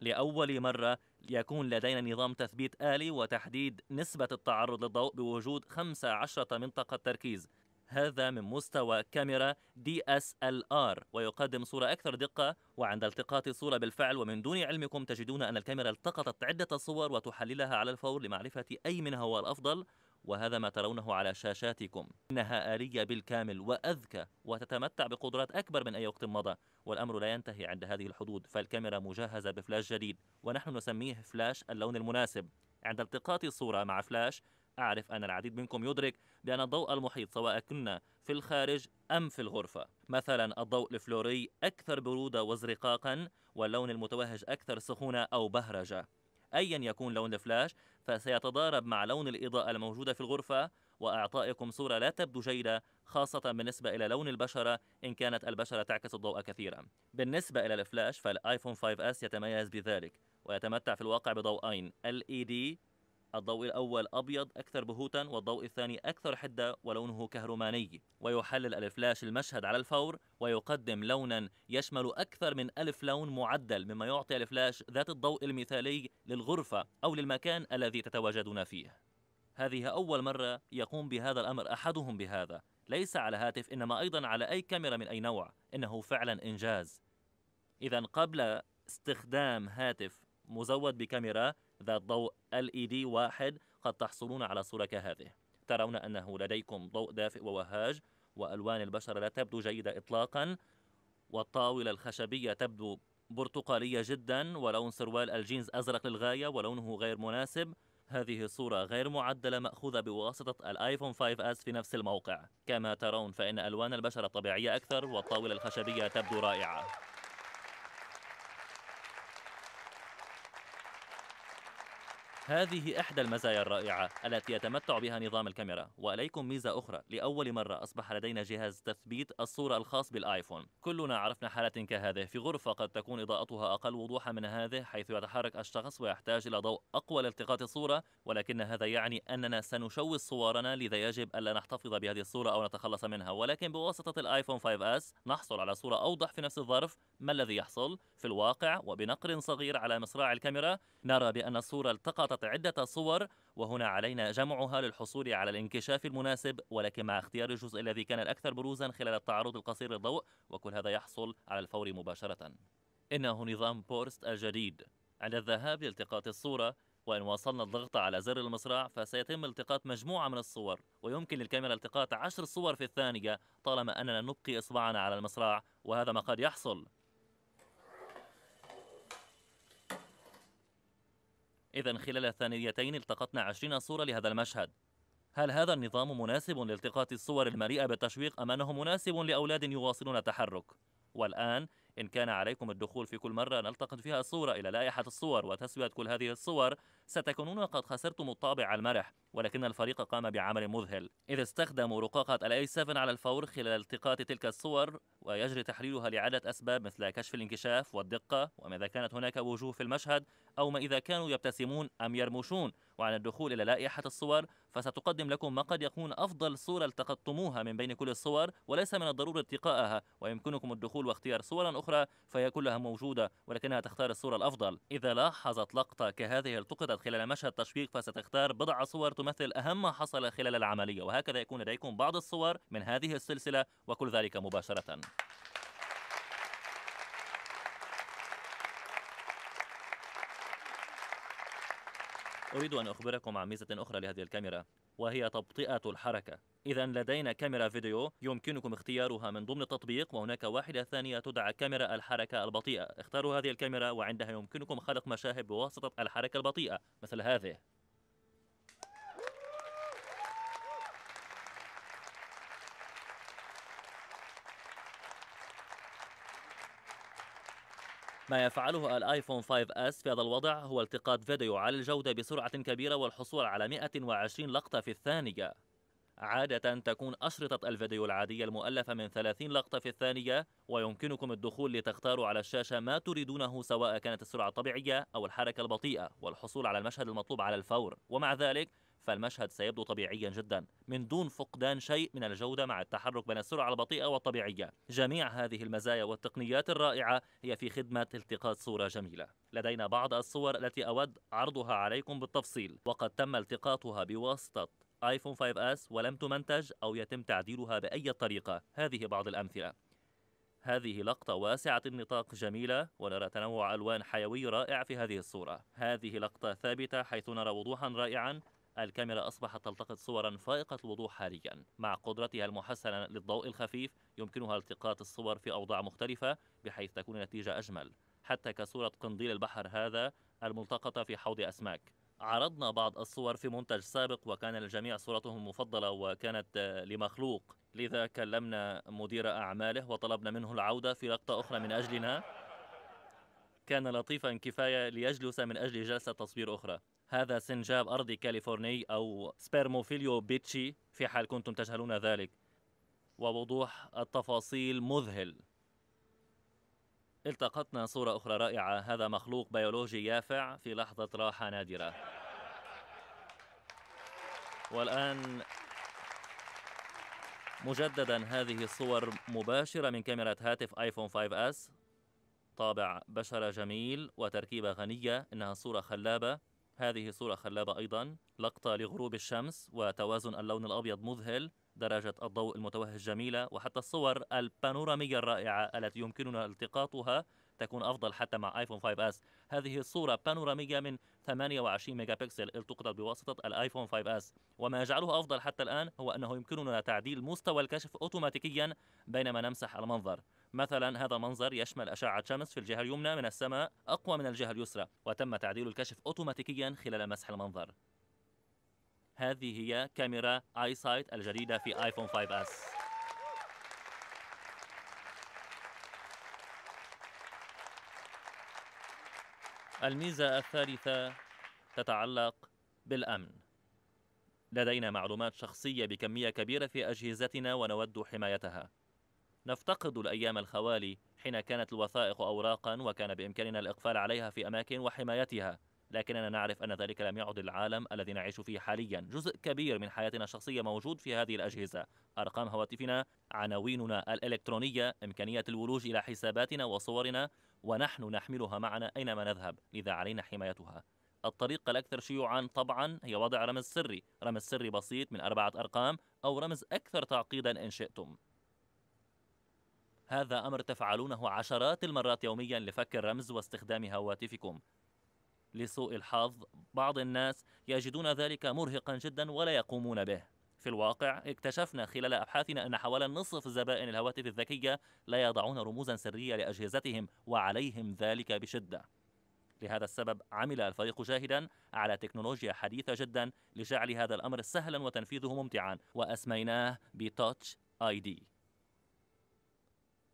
[SPEAKER 3] لأول مرة يكون لدينا نظام تثبيت آلي وتحديد نسبة التعرض للضوء بوجود 15 منطقة تركيز هذا من مستوى كاميرا DSLR ويقدم صورة أكثر دقة وعند التقاط الصورة بالفعل ومن دون علمكم تجدون أن الكاميرا التقطت عدة صور وتحللها على الفور لمعرفة أي منها هو الأفضل وهذا ما ترونه على شاشاتكم إنها آلية بالكامل وأذكى وتتمتع بقدرات أكبر من أي وقت مضى والأمر لا ينتهي عند هذه الحدود فالكاميرا مجهزة بفلاش جديد ونحن نسميه فلاش اللون المناسب عند التقاط الصورة مع فلاش أعرف أن العديد منكم يدرك بأن الضوء المحيط سواء كنا في الخارج أم في الغرفة مثلا الضوء الفلوري أكثر برودة وازرقاقا واللون المتوهج أكثر سخونة أو بهرجة أيا يكون لون الفلاش فسيتضارب مع لون الإضاءة الموجودة في الغرفة وإعطائكم صورة لا تبدو جيدة خاصة بالنسبة إلى لون البشرة إن كانت البشرة تعكس الضوء كثيرا بالنسبة إلى الفلاش فالآيفون 5S يتميز بذلك ويتمتع في الواقع بضوئين LED الضوء الأول أبيض أكثر بهوتا والضوء الثاني أكثر حدة ولونه كهرماني ويحلل الفلاش المشهد على الفور ويقدم لونا يشمل أكثر من ألف لون معدل مما يعطي الفلاش ذات الضوء المثالي للغرفة أو للمكان الذي تتواجدون فيه هذه أول مرة يقوم بهذا الأمر أحدهم بهذا ليس على هاتف إنما أيضا على أي كاميرا من أي نوع إنه فعلا إنجاز إذا قبل استخدام هاتف مزود بكاميرا ذات ضوء LED واحد قد تحصلون على صورة كهذه ترون أنه لديكم ضوء دافئ ووهاج وألوان البشرة لا تبدو جيدة إطلاقا والطاولة الخشبية تبدو برتقالية جدا ولون سروال الجينز أزرق للغاية ولونه غير مناسب هذه الصورة غير معدلة مأخوذة بواسطة الآيفون 5 S في نفس الموقع كما ترون فإن ألوان البشرة طبيعية أكثر والطاولة الخشبية تبدو رائعة هذه إحدى المزايا الرائعة التي يتمتع بها نظام الكاميرا وإليكم ميزة أخرى لأول مرة أصبح لدينا جهاز تثبيت الصورة الخاص بالآيفون كلنا عرفنا حالة كهذه في غرفة قد تكون إضاءتها أقل وضوحا من هذه حيث يتحرك الشخص ويحتاج إلى ضوء أقوى لالتقاط الصورة ولكن هذا يعني أننا سنشوش صورنا لذا يجب ألا نحتفظ بهذه الصورة أو نتخلص منها ولكن بواسطة الآيفون 5S نحصل على صورة أوضح في نفس الظرف ما الذي يحصل في الواقع وبنقر صغير على مصراع الكاميرا نرى بأن الصورة التقطت التقط عدة صور وهنا علينا جمعها للحصول على الانكشاف المناسب ولكن مع اختيار الجزء الذي كان الأكثر بروزا خلال التعرض القصير للضوء وكل هذا يحصل على الفور مباشرة إنه نظام بورست الجديد عند الذهاب لالتقاط الصورة وإن وصلنا الضغط على زر المصراع فسيتم التقاط مجموعة من الصور ويمكن للكاميرا التقاط عشر صور في الثانية طالما أننا نبقي إصبعنا على المصراع وهذا ما قد يحصل إذا خلال ثانيتين التقطنا عشرين صورة لهذا المشهد هل هذا النظام مناسب لالتقاط الصور المليئة بالتشويق أم أنه مناسب لأولاد يواصلون التحرك؟ والآن إن كان عليكم الدخول في كل مرة نلتقط فيها صورة إلى لائحة الصور وتسوية كل هذه الصور ستكونون قد خسرتم الطابع المرح ولكن الفريق قام بعمل مذهل إذ استخدموا رقاقة الاي 7 على الفور خلال التقاط تلك الصور ويجري تحليلها لعدة أسباب مثل كشف الانكشاف والدقة وما إذا كانت هناك وجوه في المشهد أو ما إذا كانوا يبتسمون أم يرمشون وعن الدخول إلى لائحة الصور فستقدم لكم ما قد يكون أفضل صورة التقطتموها من بين كل الصور وليس من الضروري التقائها ويمكنكم الدخول واختيار صورا أخرى فهي كلها موجودة ولكنها تختار الصورة الأفضل إذا لاحظت لقطة كهذه التقطت حصلت خلال مشهد تشويق فستختار بضع صور تمثل أهم ما حصل خلال العملية وهكذا يكون لديكم بعض الصور من هذه السلسلة وكل ذلك مباشرة أريد أن أخبركم عن ميزة أخرى لهذه الكاميرا وهي تبطئة الحركة إذا لدينا كاميرا فيديو يمكنكم اختيارها من ضمن التطبيق وهناك واحدة ثانية تدعى كاميرا الحركة البطيئة اختاروا هذه الكاميرا وعندها يمكنكم خلق مشاهد بواسطة الحركة البطيئة مثل هذه ما يفعله الايفون 5S في هذا الوضع هو التقاط فيديو عالي الجودة بسرعة كبيرة والحصول على 120 لقطة في الثانية عادة تكون أشرطة الفيديو العادية المؤلفة من 30 لقطة في الثانية ويمكنكم الدخول لتختاروا على الشاشة ما تريدونه سواء كانت السرعة الطبيعية أو الحركة البطيئة والحصول على المشهد المطلوب على الفور ومع ذلك فالمشهد سيبدو طبيعيا جدا من دون فقدان شيء من الجودة مع التحرك بين السرعة البطيئة والطبيعية جميع هذه المزايا والتقنيات الرائعة هي في خدمة التقاط صورة جميلة لدينا بعض الصور التي أود عرضها عليكم بالتفصيل وقد تم التقاطها بواسطة ايفون 5 اس ولم تمنتج أو يتم تعديلها بأي طريقة هذه بعض الأمثلة هذه لقطة واسعة النطاق جميلة ونرى تنوع ألوان حيوي رائع في هذه الصورة هذه لقطة ثابتة حيث نرى وضوحا رائعا الكاميرا أصبحت تلتقط صورا فائقة الوضوح حاليا مع قدرتها المحسنة للضوء الخفيف يمكنها التقاط الصور في أوضاع مختلفة بحيث تكون النتيجة أجمل حتى كصورة قنديل البحر هذا الملتقطة في حوض أسماك عرضنا بعض الصور في منتج سابق وكان الجميع صورتهم المفضلة وكانت لمخلوق لذا كلمنا مدير أعماله وطلبنا منه العودة في لقطة أخرى من أجلنا كان لطيفا كفاية ليجلس من أجل جلسة تصوير أخرى هذا سنجاب أرضي كاليفورني أو سبيرموفيليو بيتشي في حال كنتم تجهلون ذلك ووضوح التفاصيل مذهل التقطنا صورة أخرى رائعة هذا مخلوق بيولوجي يافع في لحظة راحة نادرة والآن مجددا هذه الصور مباشرة من كاميرا هاتف آيفون 5 اس طابع بشرة جميل وتركيبة غنية إنها صورة خلابة هذه صورة خلابة أيضا لقطة لغروب الشمس وتوازن اللون الأبيض مذهل درجة الضوء المتوهج الجميلة وحتى الصور البانورامية الرائعة التي يمكننا التقاطها تكون أفضل حتى مع آيفون 5S هذه الصورة بانورامية من 28 ميجا بكسل التقطت بواسطة الآيفون 5S وما يجعله أفضل حتى الآن هو أنه يمكننا تعديل مستوى الكشف أوتوماتيكيا بينما نمسح المنظر مثلا هذا المنظر يشمل أشعة شمس في الجهة اليمنى من السماء أقوى من الجهة اليسرى وتم تعديل الكشف أوتوماتيكيا خلال مسح المنظر هذه هي كاميرا اي سايت الجديدة في ايفون 5 اس الميزة الثالثة تتعلق بالأمن لدينا معلومات شخصية بكمية كبيرة في أجهزتنا ونود حمايتها نفتقد الأيام الخوالي حين كانت الوثائق أوراقا وكان بإمكاننا الإقفال عليها في أماكن وحمايتها لكننا نعرف أن ذلك لم يعد العالم الذي نعيش فيه حاليا جزء كبير من حياتنا الشخصية موجود في هذه الأجهزة أرقام هواتفنا عناويننا الإلكترونية إمكانية الولوج إلى حساباتنا وصورنا ونحن نحملها معنا أينما نذهب لذا علينا حمايتها الطريقة الأكثر شيوعا طبعا هي وضع رمز سري رمز سري بسيط من أربعة أرقام أو رمز أكثر تعقيدا إن شئتم هذا أمر تفعلونه عشرات المرات يوميا لفك الرمز واستخدام هواتفكم لسوء الحظ بعض الناس يجدون ذلك مرهقا جدا ولا يقومون به في الواقع اكتشفنا خلال أبحاثنا أن حوالي نصف زبائن الهواتف الذكية لا يضعون رموزا سرية لأجهزتهم وعليهم ذلك بشدة لهذا السبب عمل الفريق جاهدا على تكنولوجيا حديثة جدا لجعل هذا الأمر سهلا وتنفيذه ممتعا وأسميناه بتاتش آي دي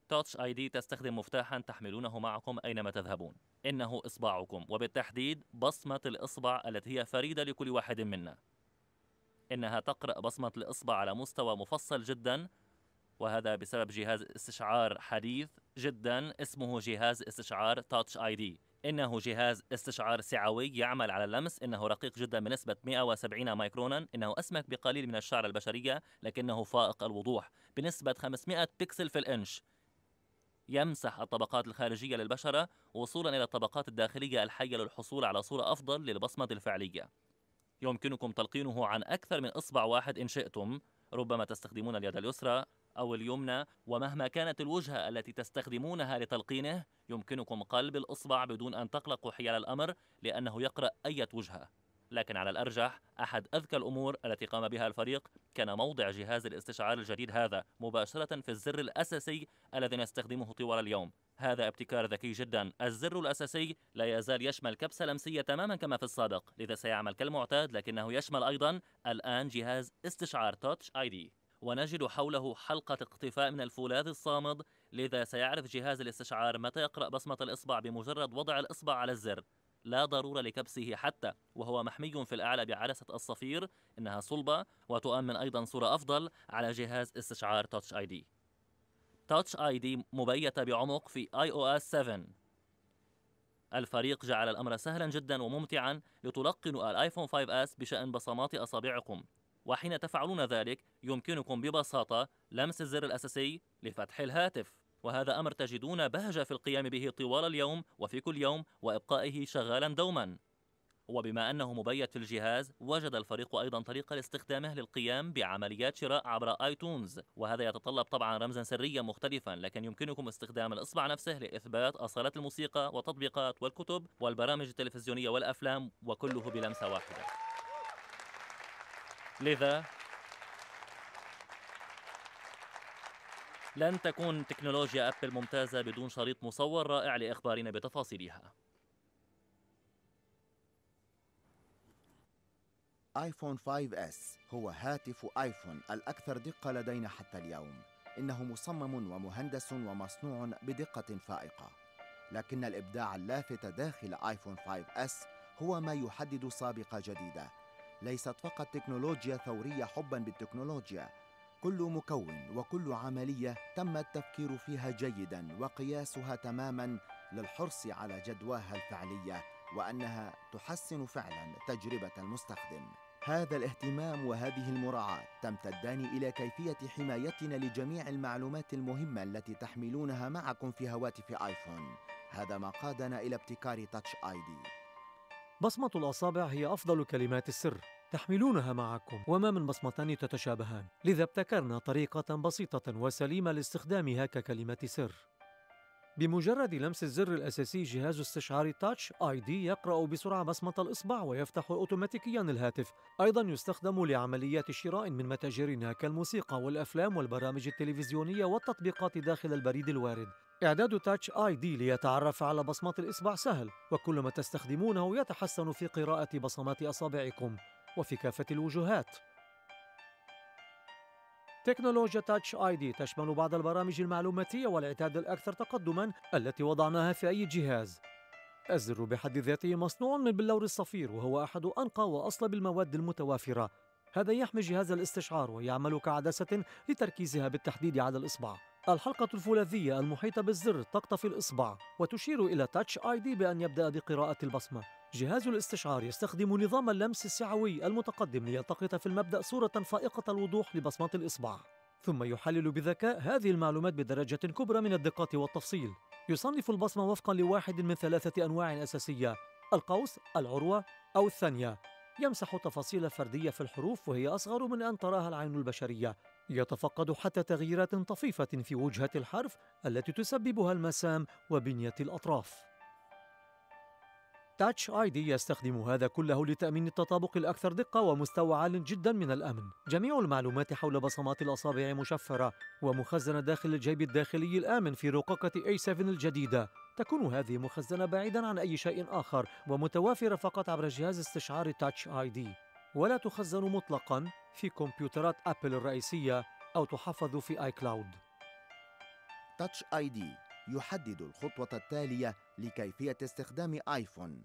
[SPEAKER 3] تاتش آي دي تستخدم مفتاحا تحملونه معكم أينما تذهبون إنه إصبعكم وبالتحديد بصمة الإصبع التي هي فريدة لكل واحد منا إنها تقرأ بصمة الإصبع على مستوى مفصل جدا وهذا بسبب جهاز استشعار حديث جدا اسمه جهاز استشعار تاتش اي دي إنه جهاز استشعار سعوي يعمل على اللمس إنه رقيق جدا بنسبة 170 مايكرونا إنه أسمك بقليل من الشعر البشرية لكنه فائق الوضوح بنسبة 500 بكسل في الإنش يمسح الطبقات الخارجية للبشرة وصولا إلى الطبقات الداخلية الحية للحصول على صورة أفضل للبصمة الفعلية يمكنكم تلقينه عن أكثر من إصبع واحد إن شئتم ربما تستخدمون اليد اليسرى أو اليمنى ومهما كانت الوجهة التي تستخدمونها لتلقينه يمكنكم قلب الإصبع بدون أن تقلقوا حيال الأمر لأنه يقرأ أي وجهة لكن على الأرجح أحد أذكى الأمور التي قام بها الفريق كان موضع جهاز الاستشعار الجديد هذا مباشرة في الزر الأساسي الذي نستخدمه طوال اليوم هذا ابتكار ذكي جدا الزر الأساسي لا يزال يشمل كبسة لمسية تماما كما في السابق لذا سيعمل كالمعتاد لكنه يشمل أيضا الآن جهاز استشعار Touch آي دي ونجد حوله حلقة اقتفاء من الفولاذ الصامد لذا سيعرف جهاز الاستشعار متى يقرأ بصمة الإصبع بمجرد وضع الإصبع على الزر لا ضرورة لكبسه حتى وهو محمي في الأعلى بعدسة الصفير إنها صلبة وتؤمن أيضا صورة أفضل على جهاز استشعار تاتش اي دي تاتش اي دي مبيتة بعمق في اي او اس 7 الفريق جعل الأمر سهلا جدا وممتعا لتلقنوا الآيفون 5S بشأن بصمات أصابعكم وحين تفعلون ذلك يمكنكم ببساطة لمس الزر الأساسي لفتح الهاتف وهذا أمر تجدون بهجة في القيام به طوال اليوم وفي كل يوم وإبقائه شغالا دوما وبما أنه مبيت في الجهاز وجد الفريق أيضا طريقة لاستخدامه للقيام بعمليات شراء عبر آيتونز وهذا يتطلب طبعا رمزا سريا مختلفا لكن يمكنكم استخدام الإصبع نفسه لإثبات أصالة الموسيقى والتطبيقات والكتب والبرامج التلفزيونية والأفلام وكله بلمسة واحدة لذا لن تكون تكنولوجيا أبل ممتازة بدون شريط مصور رائع لإخبارنا بتفاصيلها
[SPEAKER 4] آيفون 5 اس هو هاتف آيفون الأكثر دقة لدينا حتى اليوم إنه مصمم ومهندس ومصنوع بدقة فائقة لكن الإبداع اللافت داخل آيفون 5 اس هو ما يحدد سابقة جديدة ليست فقط تكنولوجيا ثورية حبا بالتكنولوجيا كل مكون وكل عمليه تم التفكير فيها جيدا وقياسها تماما للحرص على جدواها الفعليه وانها تحسن فعلا تجربه المستخدم هذا الاهتمام وهذه المراعاه تمتدان الى كيفيه حمايتنا لجميع المعلومات المهمه التي تحملونها معكم في هواتف ايفون هذا ما قادنا الى ابتكار تاتش اي دي
[SPEAKER 5] بصمه الاصابع هي افضل كلمات السر تحملونها معكم وما من بصمتان تتشابهان لذا ابتكرنا طريقة بسيطة وسليمة لاستخدامها ككلمة سر بمجرد لمس الزر الأساسي جهاز استشعار تاتش آي دي يقرأ بسرعة بصمة الإصبع ويفتح أوتوماتيكيا الهاتف أيضا يستخدم لعمليات شراء من متاجرنا كالموسيقى والأفلام والبرامج التلفزيونية والتطبيقات داخل البريد الوارد إعداد تاتش آي دي ليتعرف على بصمة الإصبع سهل وكلما تستخدمونه يتحسن في قراءة بصمات أصابعكم وفي كافة الوجهات تكنولوجيا تاتش اي دي تشمل بعض البرامج المعلوماتية والإعداد الأكثر تقدما التي وضعناها في أي جهاز الزر بحد ذاته مصنوع من بلور الصفير وهو أحد أنقى وأصلب المواد المتوافرة هذا يحمي جهاز الاستشعار ويعمل كعدسة لتركيزها بالتحديد على الإصبع الحلقة الفولاذية المحيطة بالزر تقطف الإصبع وتشير إلى تاتش آي دي بأن يبدأ بقراءة البصمة جهاز الاستشعار يستخدم نظام اللمس السعوي المتقدم ليلتقط في المبدأ صورة فائقة الوضوح لبصمة الإصبع ثم يحلل بذكاء هذه المعلومات بدرجة كبرى من الدقة والتفصيل يصنف البصمة وفقا لواحد من ثلاثة أنواع أساسية القوس، العروة أو الثانية يمسح تفاصيل فردية في الحروف وهي أصغر من أن تراها العين البشرية يتفقد حتى تغييرات طفيفة في وجهة الحرف التي تسببها المسام وبنية الأطراف تاتش اي دي يستخدم هذا كله لتأمين التطابق الأكثر دقة ومستوى عال جدا من الأمن جميع المعلومات حول بصمات الأصابع مشفرة ومخزنة داخل الجيب الداخلي الآمن في رقاقه اي A7 الجديدة تكون هذه مخزنه بعيدا عن أي شيء آخر ومتوافرة فقط عبر جهاز استشعار تاتش اي دي ولا تخزن مطلقا في كمبيوترات أبل الرئيسية أو تحفظ في آي كلاود تاتش اي دي يحدد الخطوة التالية
[SPEAKER 4] لكيفية استخدام آيفون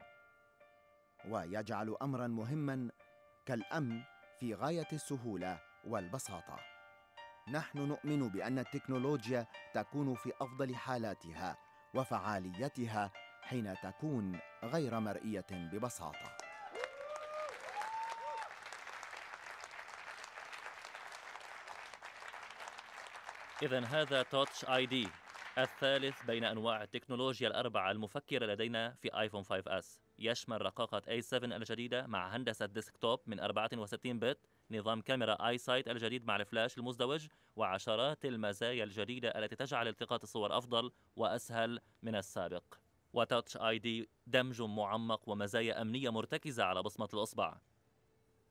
[SPEAKER 4] ويجعل أمرا مهما كالأمن في غاية السهولة والبساطة نحن نؤمن بأن التكنولوجيا تكون في أفضل حالاتها وفعاليتها حين تكون غير مرئية ببساطة
[SPEAKER 3] إذا هذا تاتش اي دي الثالث بين أنواع التكنولوجيا الأربعة المفكرة لدينا في آيفون 5 S يشمل رقاقة A7 الجديدة مع هندسة ديسكتوب من 64 بت نظام كاميرا آي سايت الجديد مع الفلاش المزدوج وعشرات المزايا الجديدة التي تجعل التقاط الصور أفضل وأسهل من السابق وتاتش آي دي دمج معمق ومزايا أمنية مرتكزة على بصمة الإصبع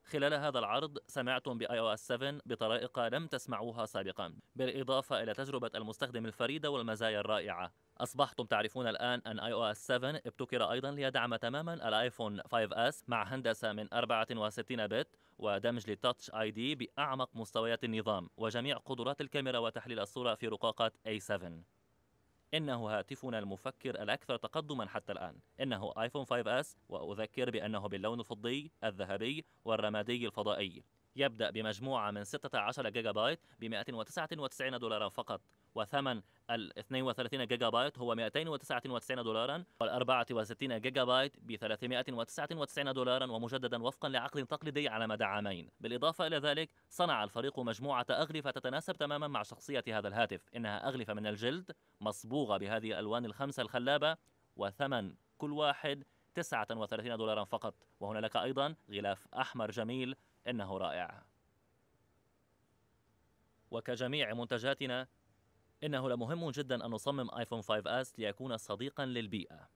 [SPEAKER 3] خلال هذا العرض سمعتم باي او اس 7 بطرائق لم تسمعوها سابقا بالإضافة إلى تجربة المستخدم الفريدة والمزايا الرائعة أصبحتم تعرفون الآن أن اي او اس 7 ابتكر أيضا ليدعم تماما الآيفون 5S مع هندسة من 64 بت ودمج لتاتش اي دي بأعمق مستويات النظام وجميع قدرات الكاميرا وتحليل الصورة في رقاقة A7 إنه هاتفنا المفكر الأكثر تقدما حتى الآن إنه آيفون 5S وأذكر بأنه باللون الفضي الذهبي والرمادي الفضائي يبدأ بمجموعة من 16 جيجا بايت ب 199 دولارا فقط وثمن ال 32 جيجا بايت هو 299 دولارا وال 64 جيجا بايت ب 399 دولارا ومجددا وفقا لعقد تقليدي على مدى عامين بالإضافة إلى ذلك صنع الفريق مجموعة أغلفة تتناسب تماما مع شخصية هذا الهاتف إنها أغلفة من الجلد مصبوغة بهذه الألوان الخمسة الخلابة وثمن كل واحد 39 دولارا فقط وهنالك أيضا غلاف أحمر جميل إنه رائع وكجميع منتجاتنا إنه لمهم جدا أن نصمم آيفون 5 S ليكون صديقا للبيئة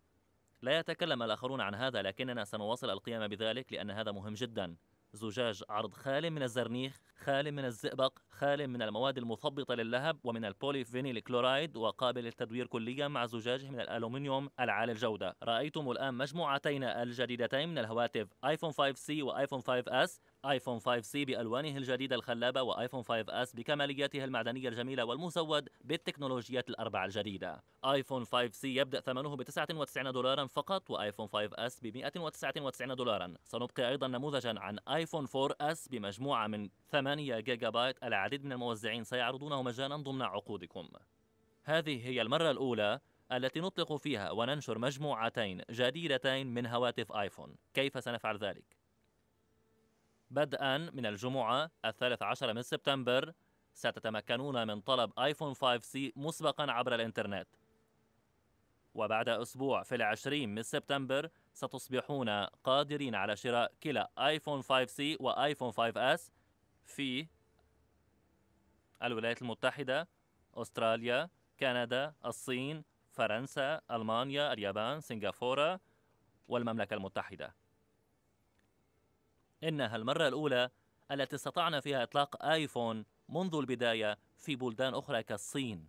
[SPEAKER 3] لا يتكلم الآخرون عن هذا لكننا سنواصل القيام بذلك لأن هذا مهم جدا زجاج عرض خال من الزرنيخ خال من الزئبق خال من المواد المثبطة للهب ومن البوليفينيل كلورايد وقابل للتدوير كليا مع زجاجه من الألومنيوم العالي الجودة رأيتم الآن مجموعتين الجديدتين من الهواتف آيفون 5C وآيفون 5S ايفون 5 سي بألوانه الجديدة الخلابة وآيفون 5 اس بكمالياته المعدنية الجميلة والمزود بالتكنولوجيات الأربع الجديدة آيفون 5 سي يبدأ ثمنه ب 99 دولارا فقط وآيفون 5 اس ب 199 دولارا سنبقي أيضا نموذجا عن آيفون 4 اس بمجموعة من 8 جيجا بايت العديد من الموزعين سيعرضونه مجانا ضمن عقودكم هذه هي المرة الأولى التي نطلق فيها وننشر مجموعتين جديدتين من هواتف آيفون كيف سنفعل ذلك؟ بدءا من الجمعة الثالث عشر من سبتمبر ستتمكنون من طلب آيفون 5C مسبقا عبر الإنترنت وبعد أسبوع في العشرين من سبتمبر ستصبحون قادرين على شراء كلا آيفون 5C وآيفون 5S في الولايات المتحدة أستراليا كندا الصين فرنسا ألمانيا اليابان سنغافورة والمملكة المتحدة إنها المرة الأولى التي استطعنا فيها إطلاق آيفون منذ البداية في بلدان أخرى كالصين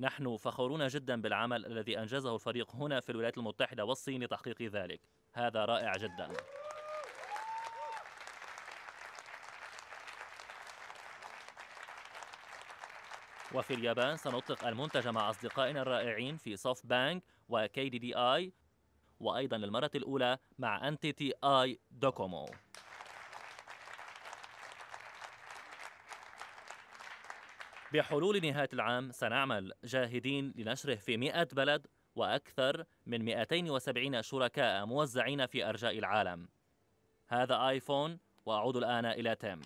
[SPEAKER 3] نحن فخورون جدا بالعمل الذي أنجزه الفريق هنا في الولايات المتحدة والصين لتحقيق ذلك هذا رائع جدا وفي اليابان سنطلق المنتج مع أصدقائنا الرائعين في سوفت بانك وكي دي دي آي وأيضا للمرة الأولى مع أنتي تي آي دوكومو بحلول نهاية العام سنعمل جاهدين لنشره في 100 بلد وأكثر من 270 شركاء موزعين في أرجاء العالم هذا آيفون وأعود الآن إلى تيم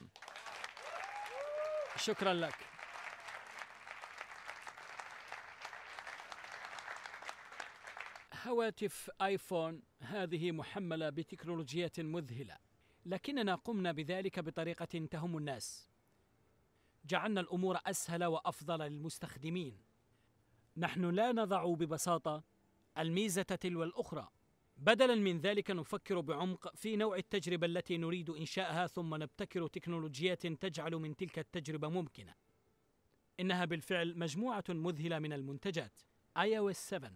[SPEAKER 3] شكرا لك
[SPEAKER 1] هواتف آيفون هذه محملة بتكنولوجيات مذهلة لكننا قمنا بذلك بطريقة تهم الناس جعلنا الامور اسهل وافضل للمستخدمين نحن لا نضع ببساطه الميزه تلو الاخرى بدلا من ذلك نفكر بعمق في نوع التجربه التي نريد انشاءها ثم نبتكر تكنولوجيات تجعل من تلك التجربه ممكنه انها بالفعل مجموعه مذهله من المنتجات اي او اس 7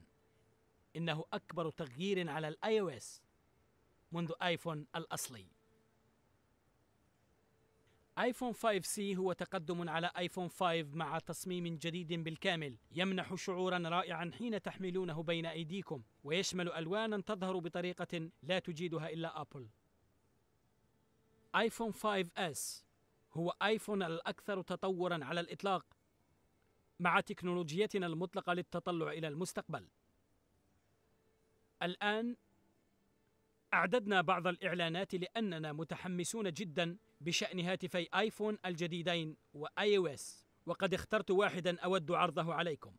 [SPEAKER 1] انه اكبر تغيير على الاي او اس منذ ايفون الاصلي ايفون 5 سي هو تقدم على ايفون 5 مع تصميم جديد بالكامل يمنح شعورا رائعا حين تحملونه بين ايديكم ويشمل الوانا تظهر بطريقه لا تجيدها الا ابل ايفون 5 اس هو ايفون الاكثر تطورا على الاطلاق مع تكنولوجيتنا المطلقه للتطلع الى المستقبل الان اعددنا بعض الاعلانات لاننا متحمسون جدا بشأن هاتفي آيفون الجديدين وآي او اس وقد اخترت واحدا أود عرضه عليكم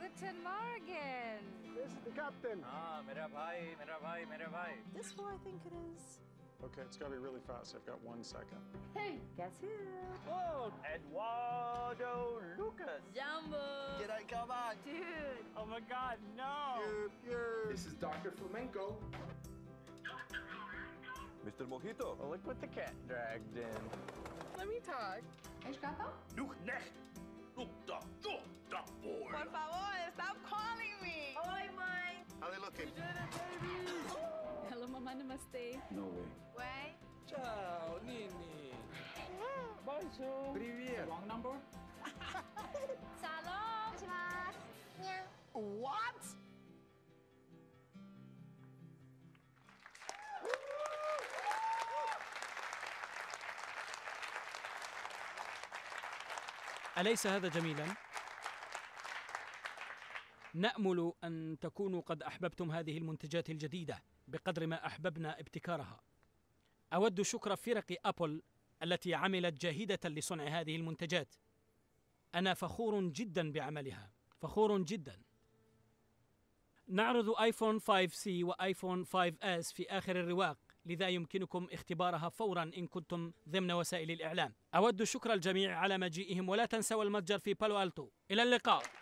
[SPEAKER 3] Guten Morgen.
[SPEAKER 5] This
[SPEAKER 1] is the captain. Ah, mera bhai, mera
[SPEAKER 5] bhai, mera bhai. This who I think it is. Okay, it's gotta be really fast. I've got one second. Hey, guess who? Whoa, Eduardo Lucas. Jumbo. Can I come on? Dude. Oh my God, no. Yep, yep. This is Dr. Flamenco.
[SPEAKER 3] Mr. Mojito. Well, look what the cat dragged in.
[SPEAKER 5] Let me talk. ¿Es gato?
[SPEAKER 2] Look, next. Por favor,
[SPEAKER 5] stop calling me. Hi Mike.
[SPEAKER 2] How they looking? We did it,
[SPEAKER 5] baby. Oh.
[SPEAKER 1] Mama, namaste. No
[SPEAKER 5] way. Why?
[SPEAKER 4] Ciao, Nini.
[SPEAKER 1] Bonjour. Привет. Wrong number?
[SPEAKER 5] Salam. What?
[SPEAKER 1] أليس هذا جميلا؟ نأمل أن تكونوا قد أحببتم هذه المنتجات الجديدة بقدر ما احببنا ابتكارها اود شكر فرق ابل التي عملت جاهده لصنع هذه المنتجات انا فخور جدا بعملها فخور جدا نعرض ايفون 5C وايفون 5S في اخر الرواق لذا يمكنكم اختبارها فورا ان كنتم ضمن وسائل الاعلام اود شكر الجميع على مجيئهم ولا تنسوا المتجر في بالو التو الى اللقاء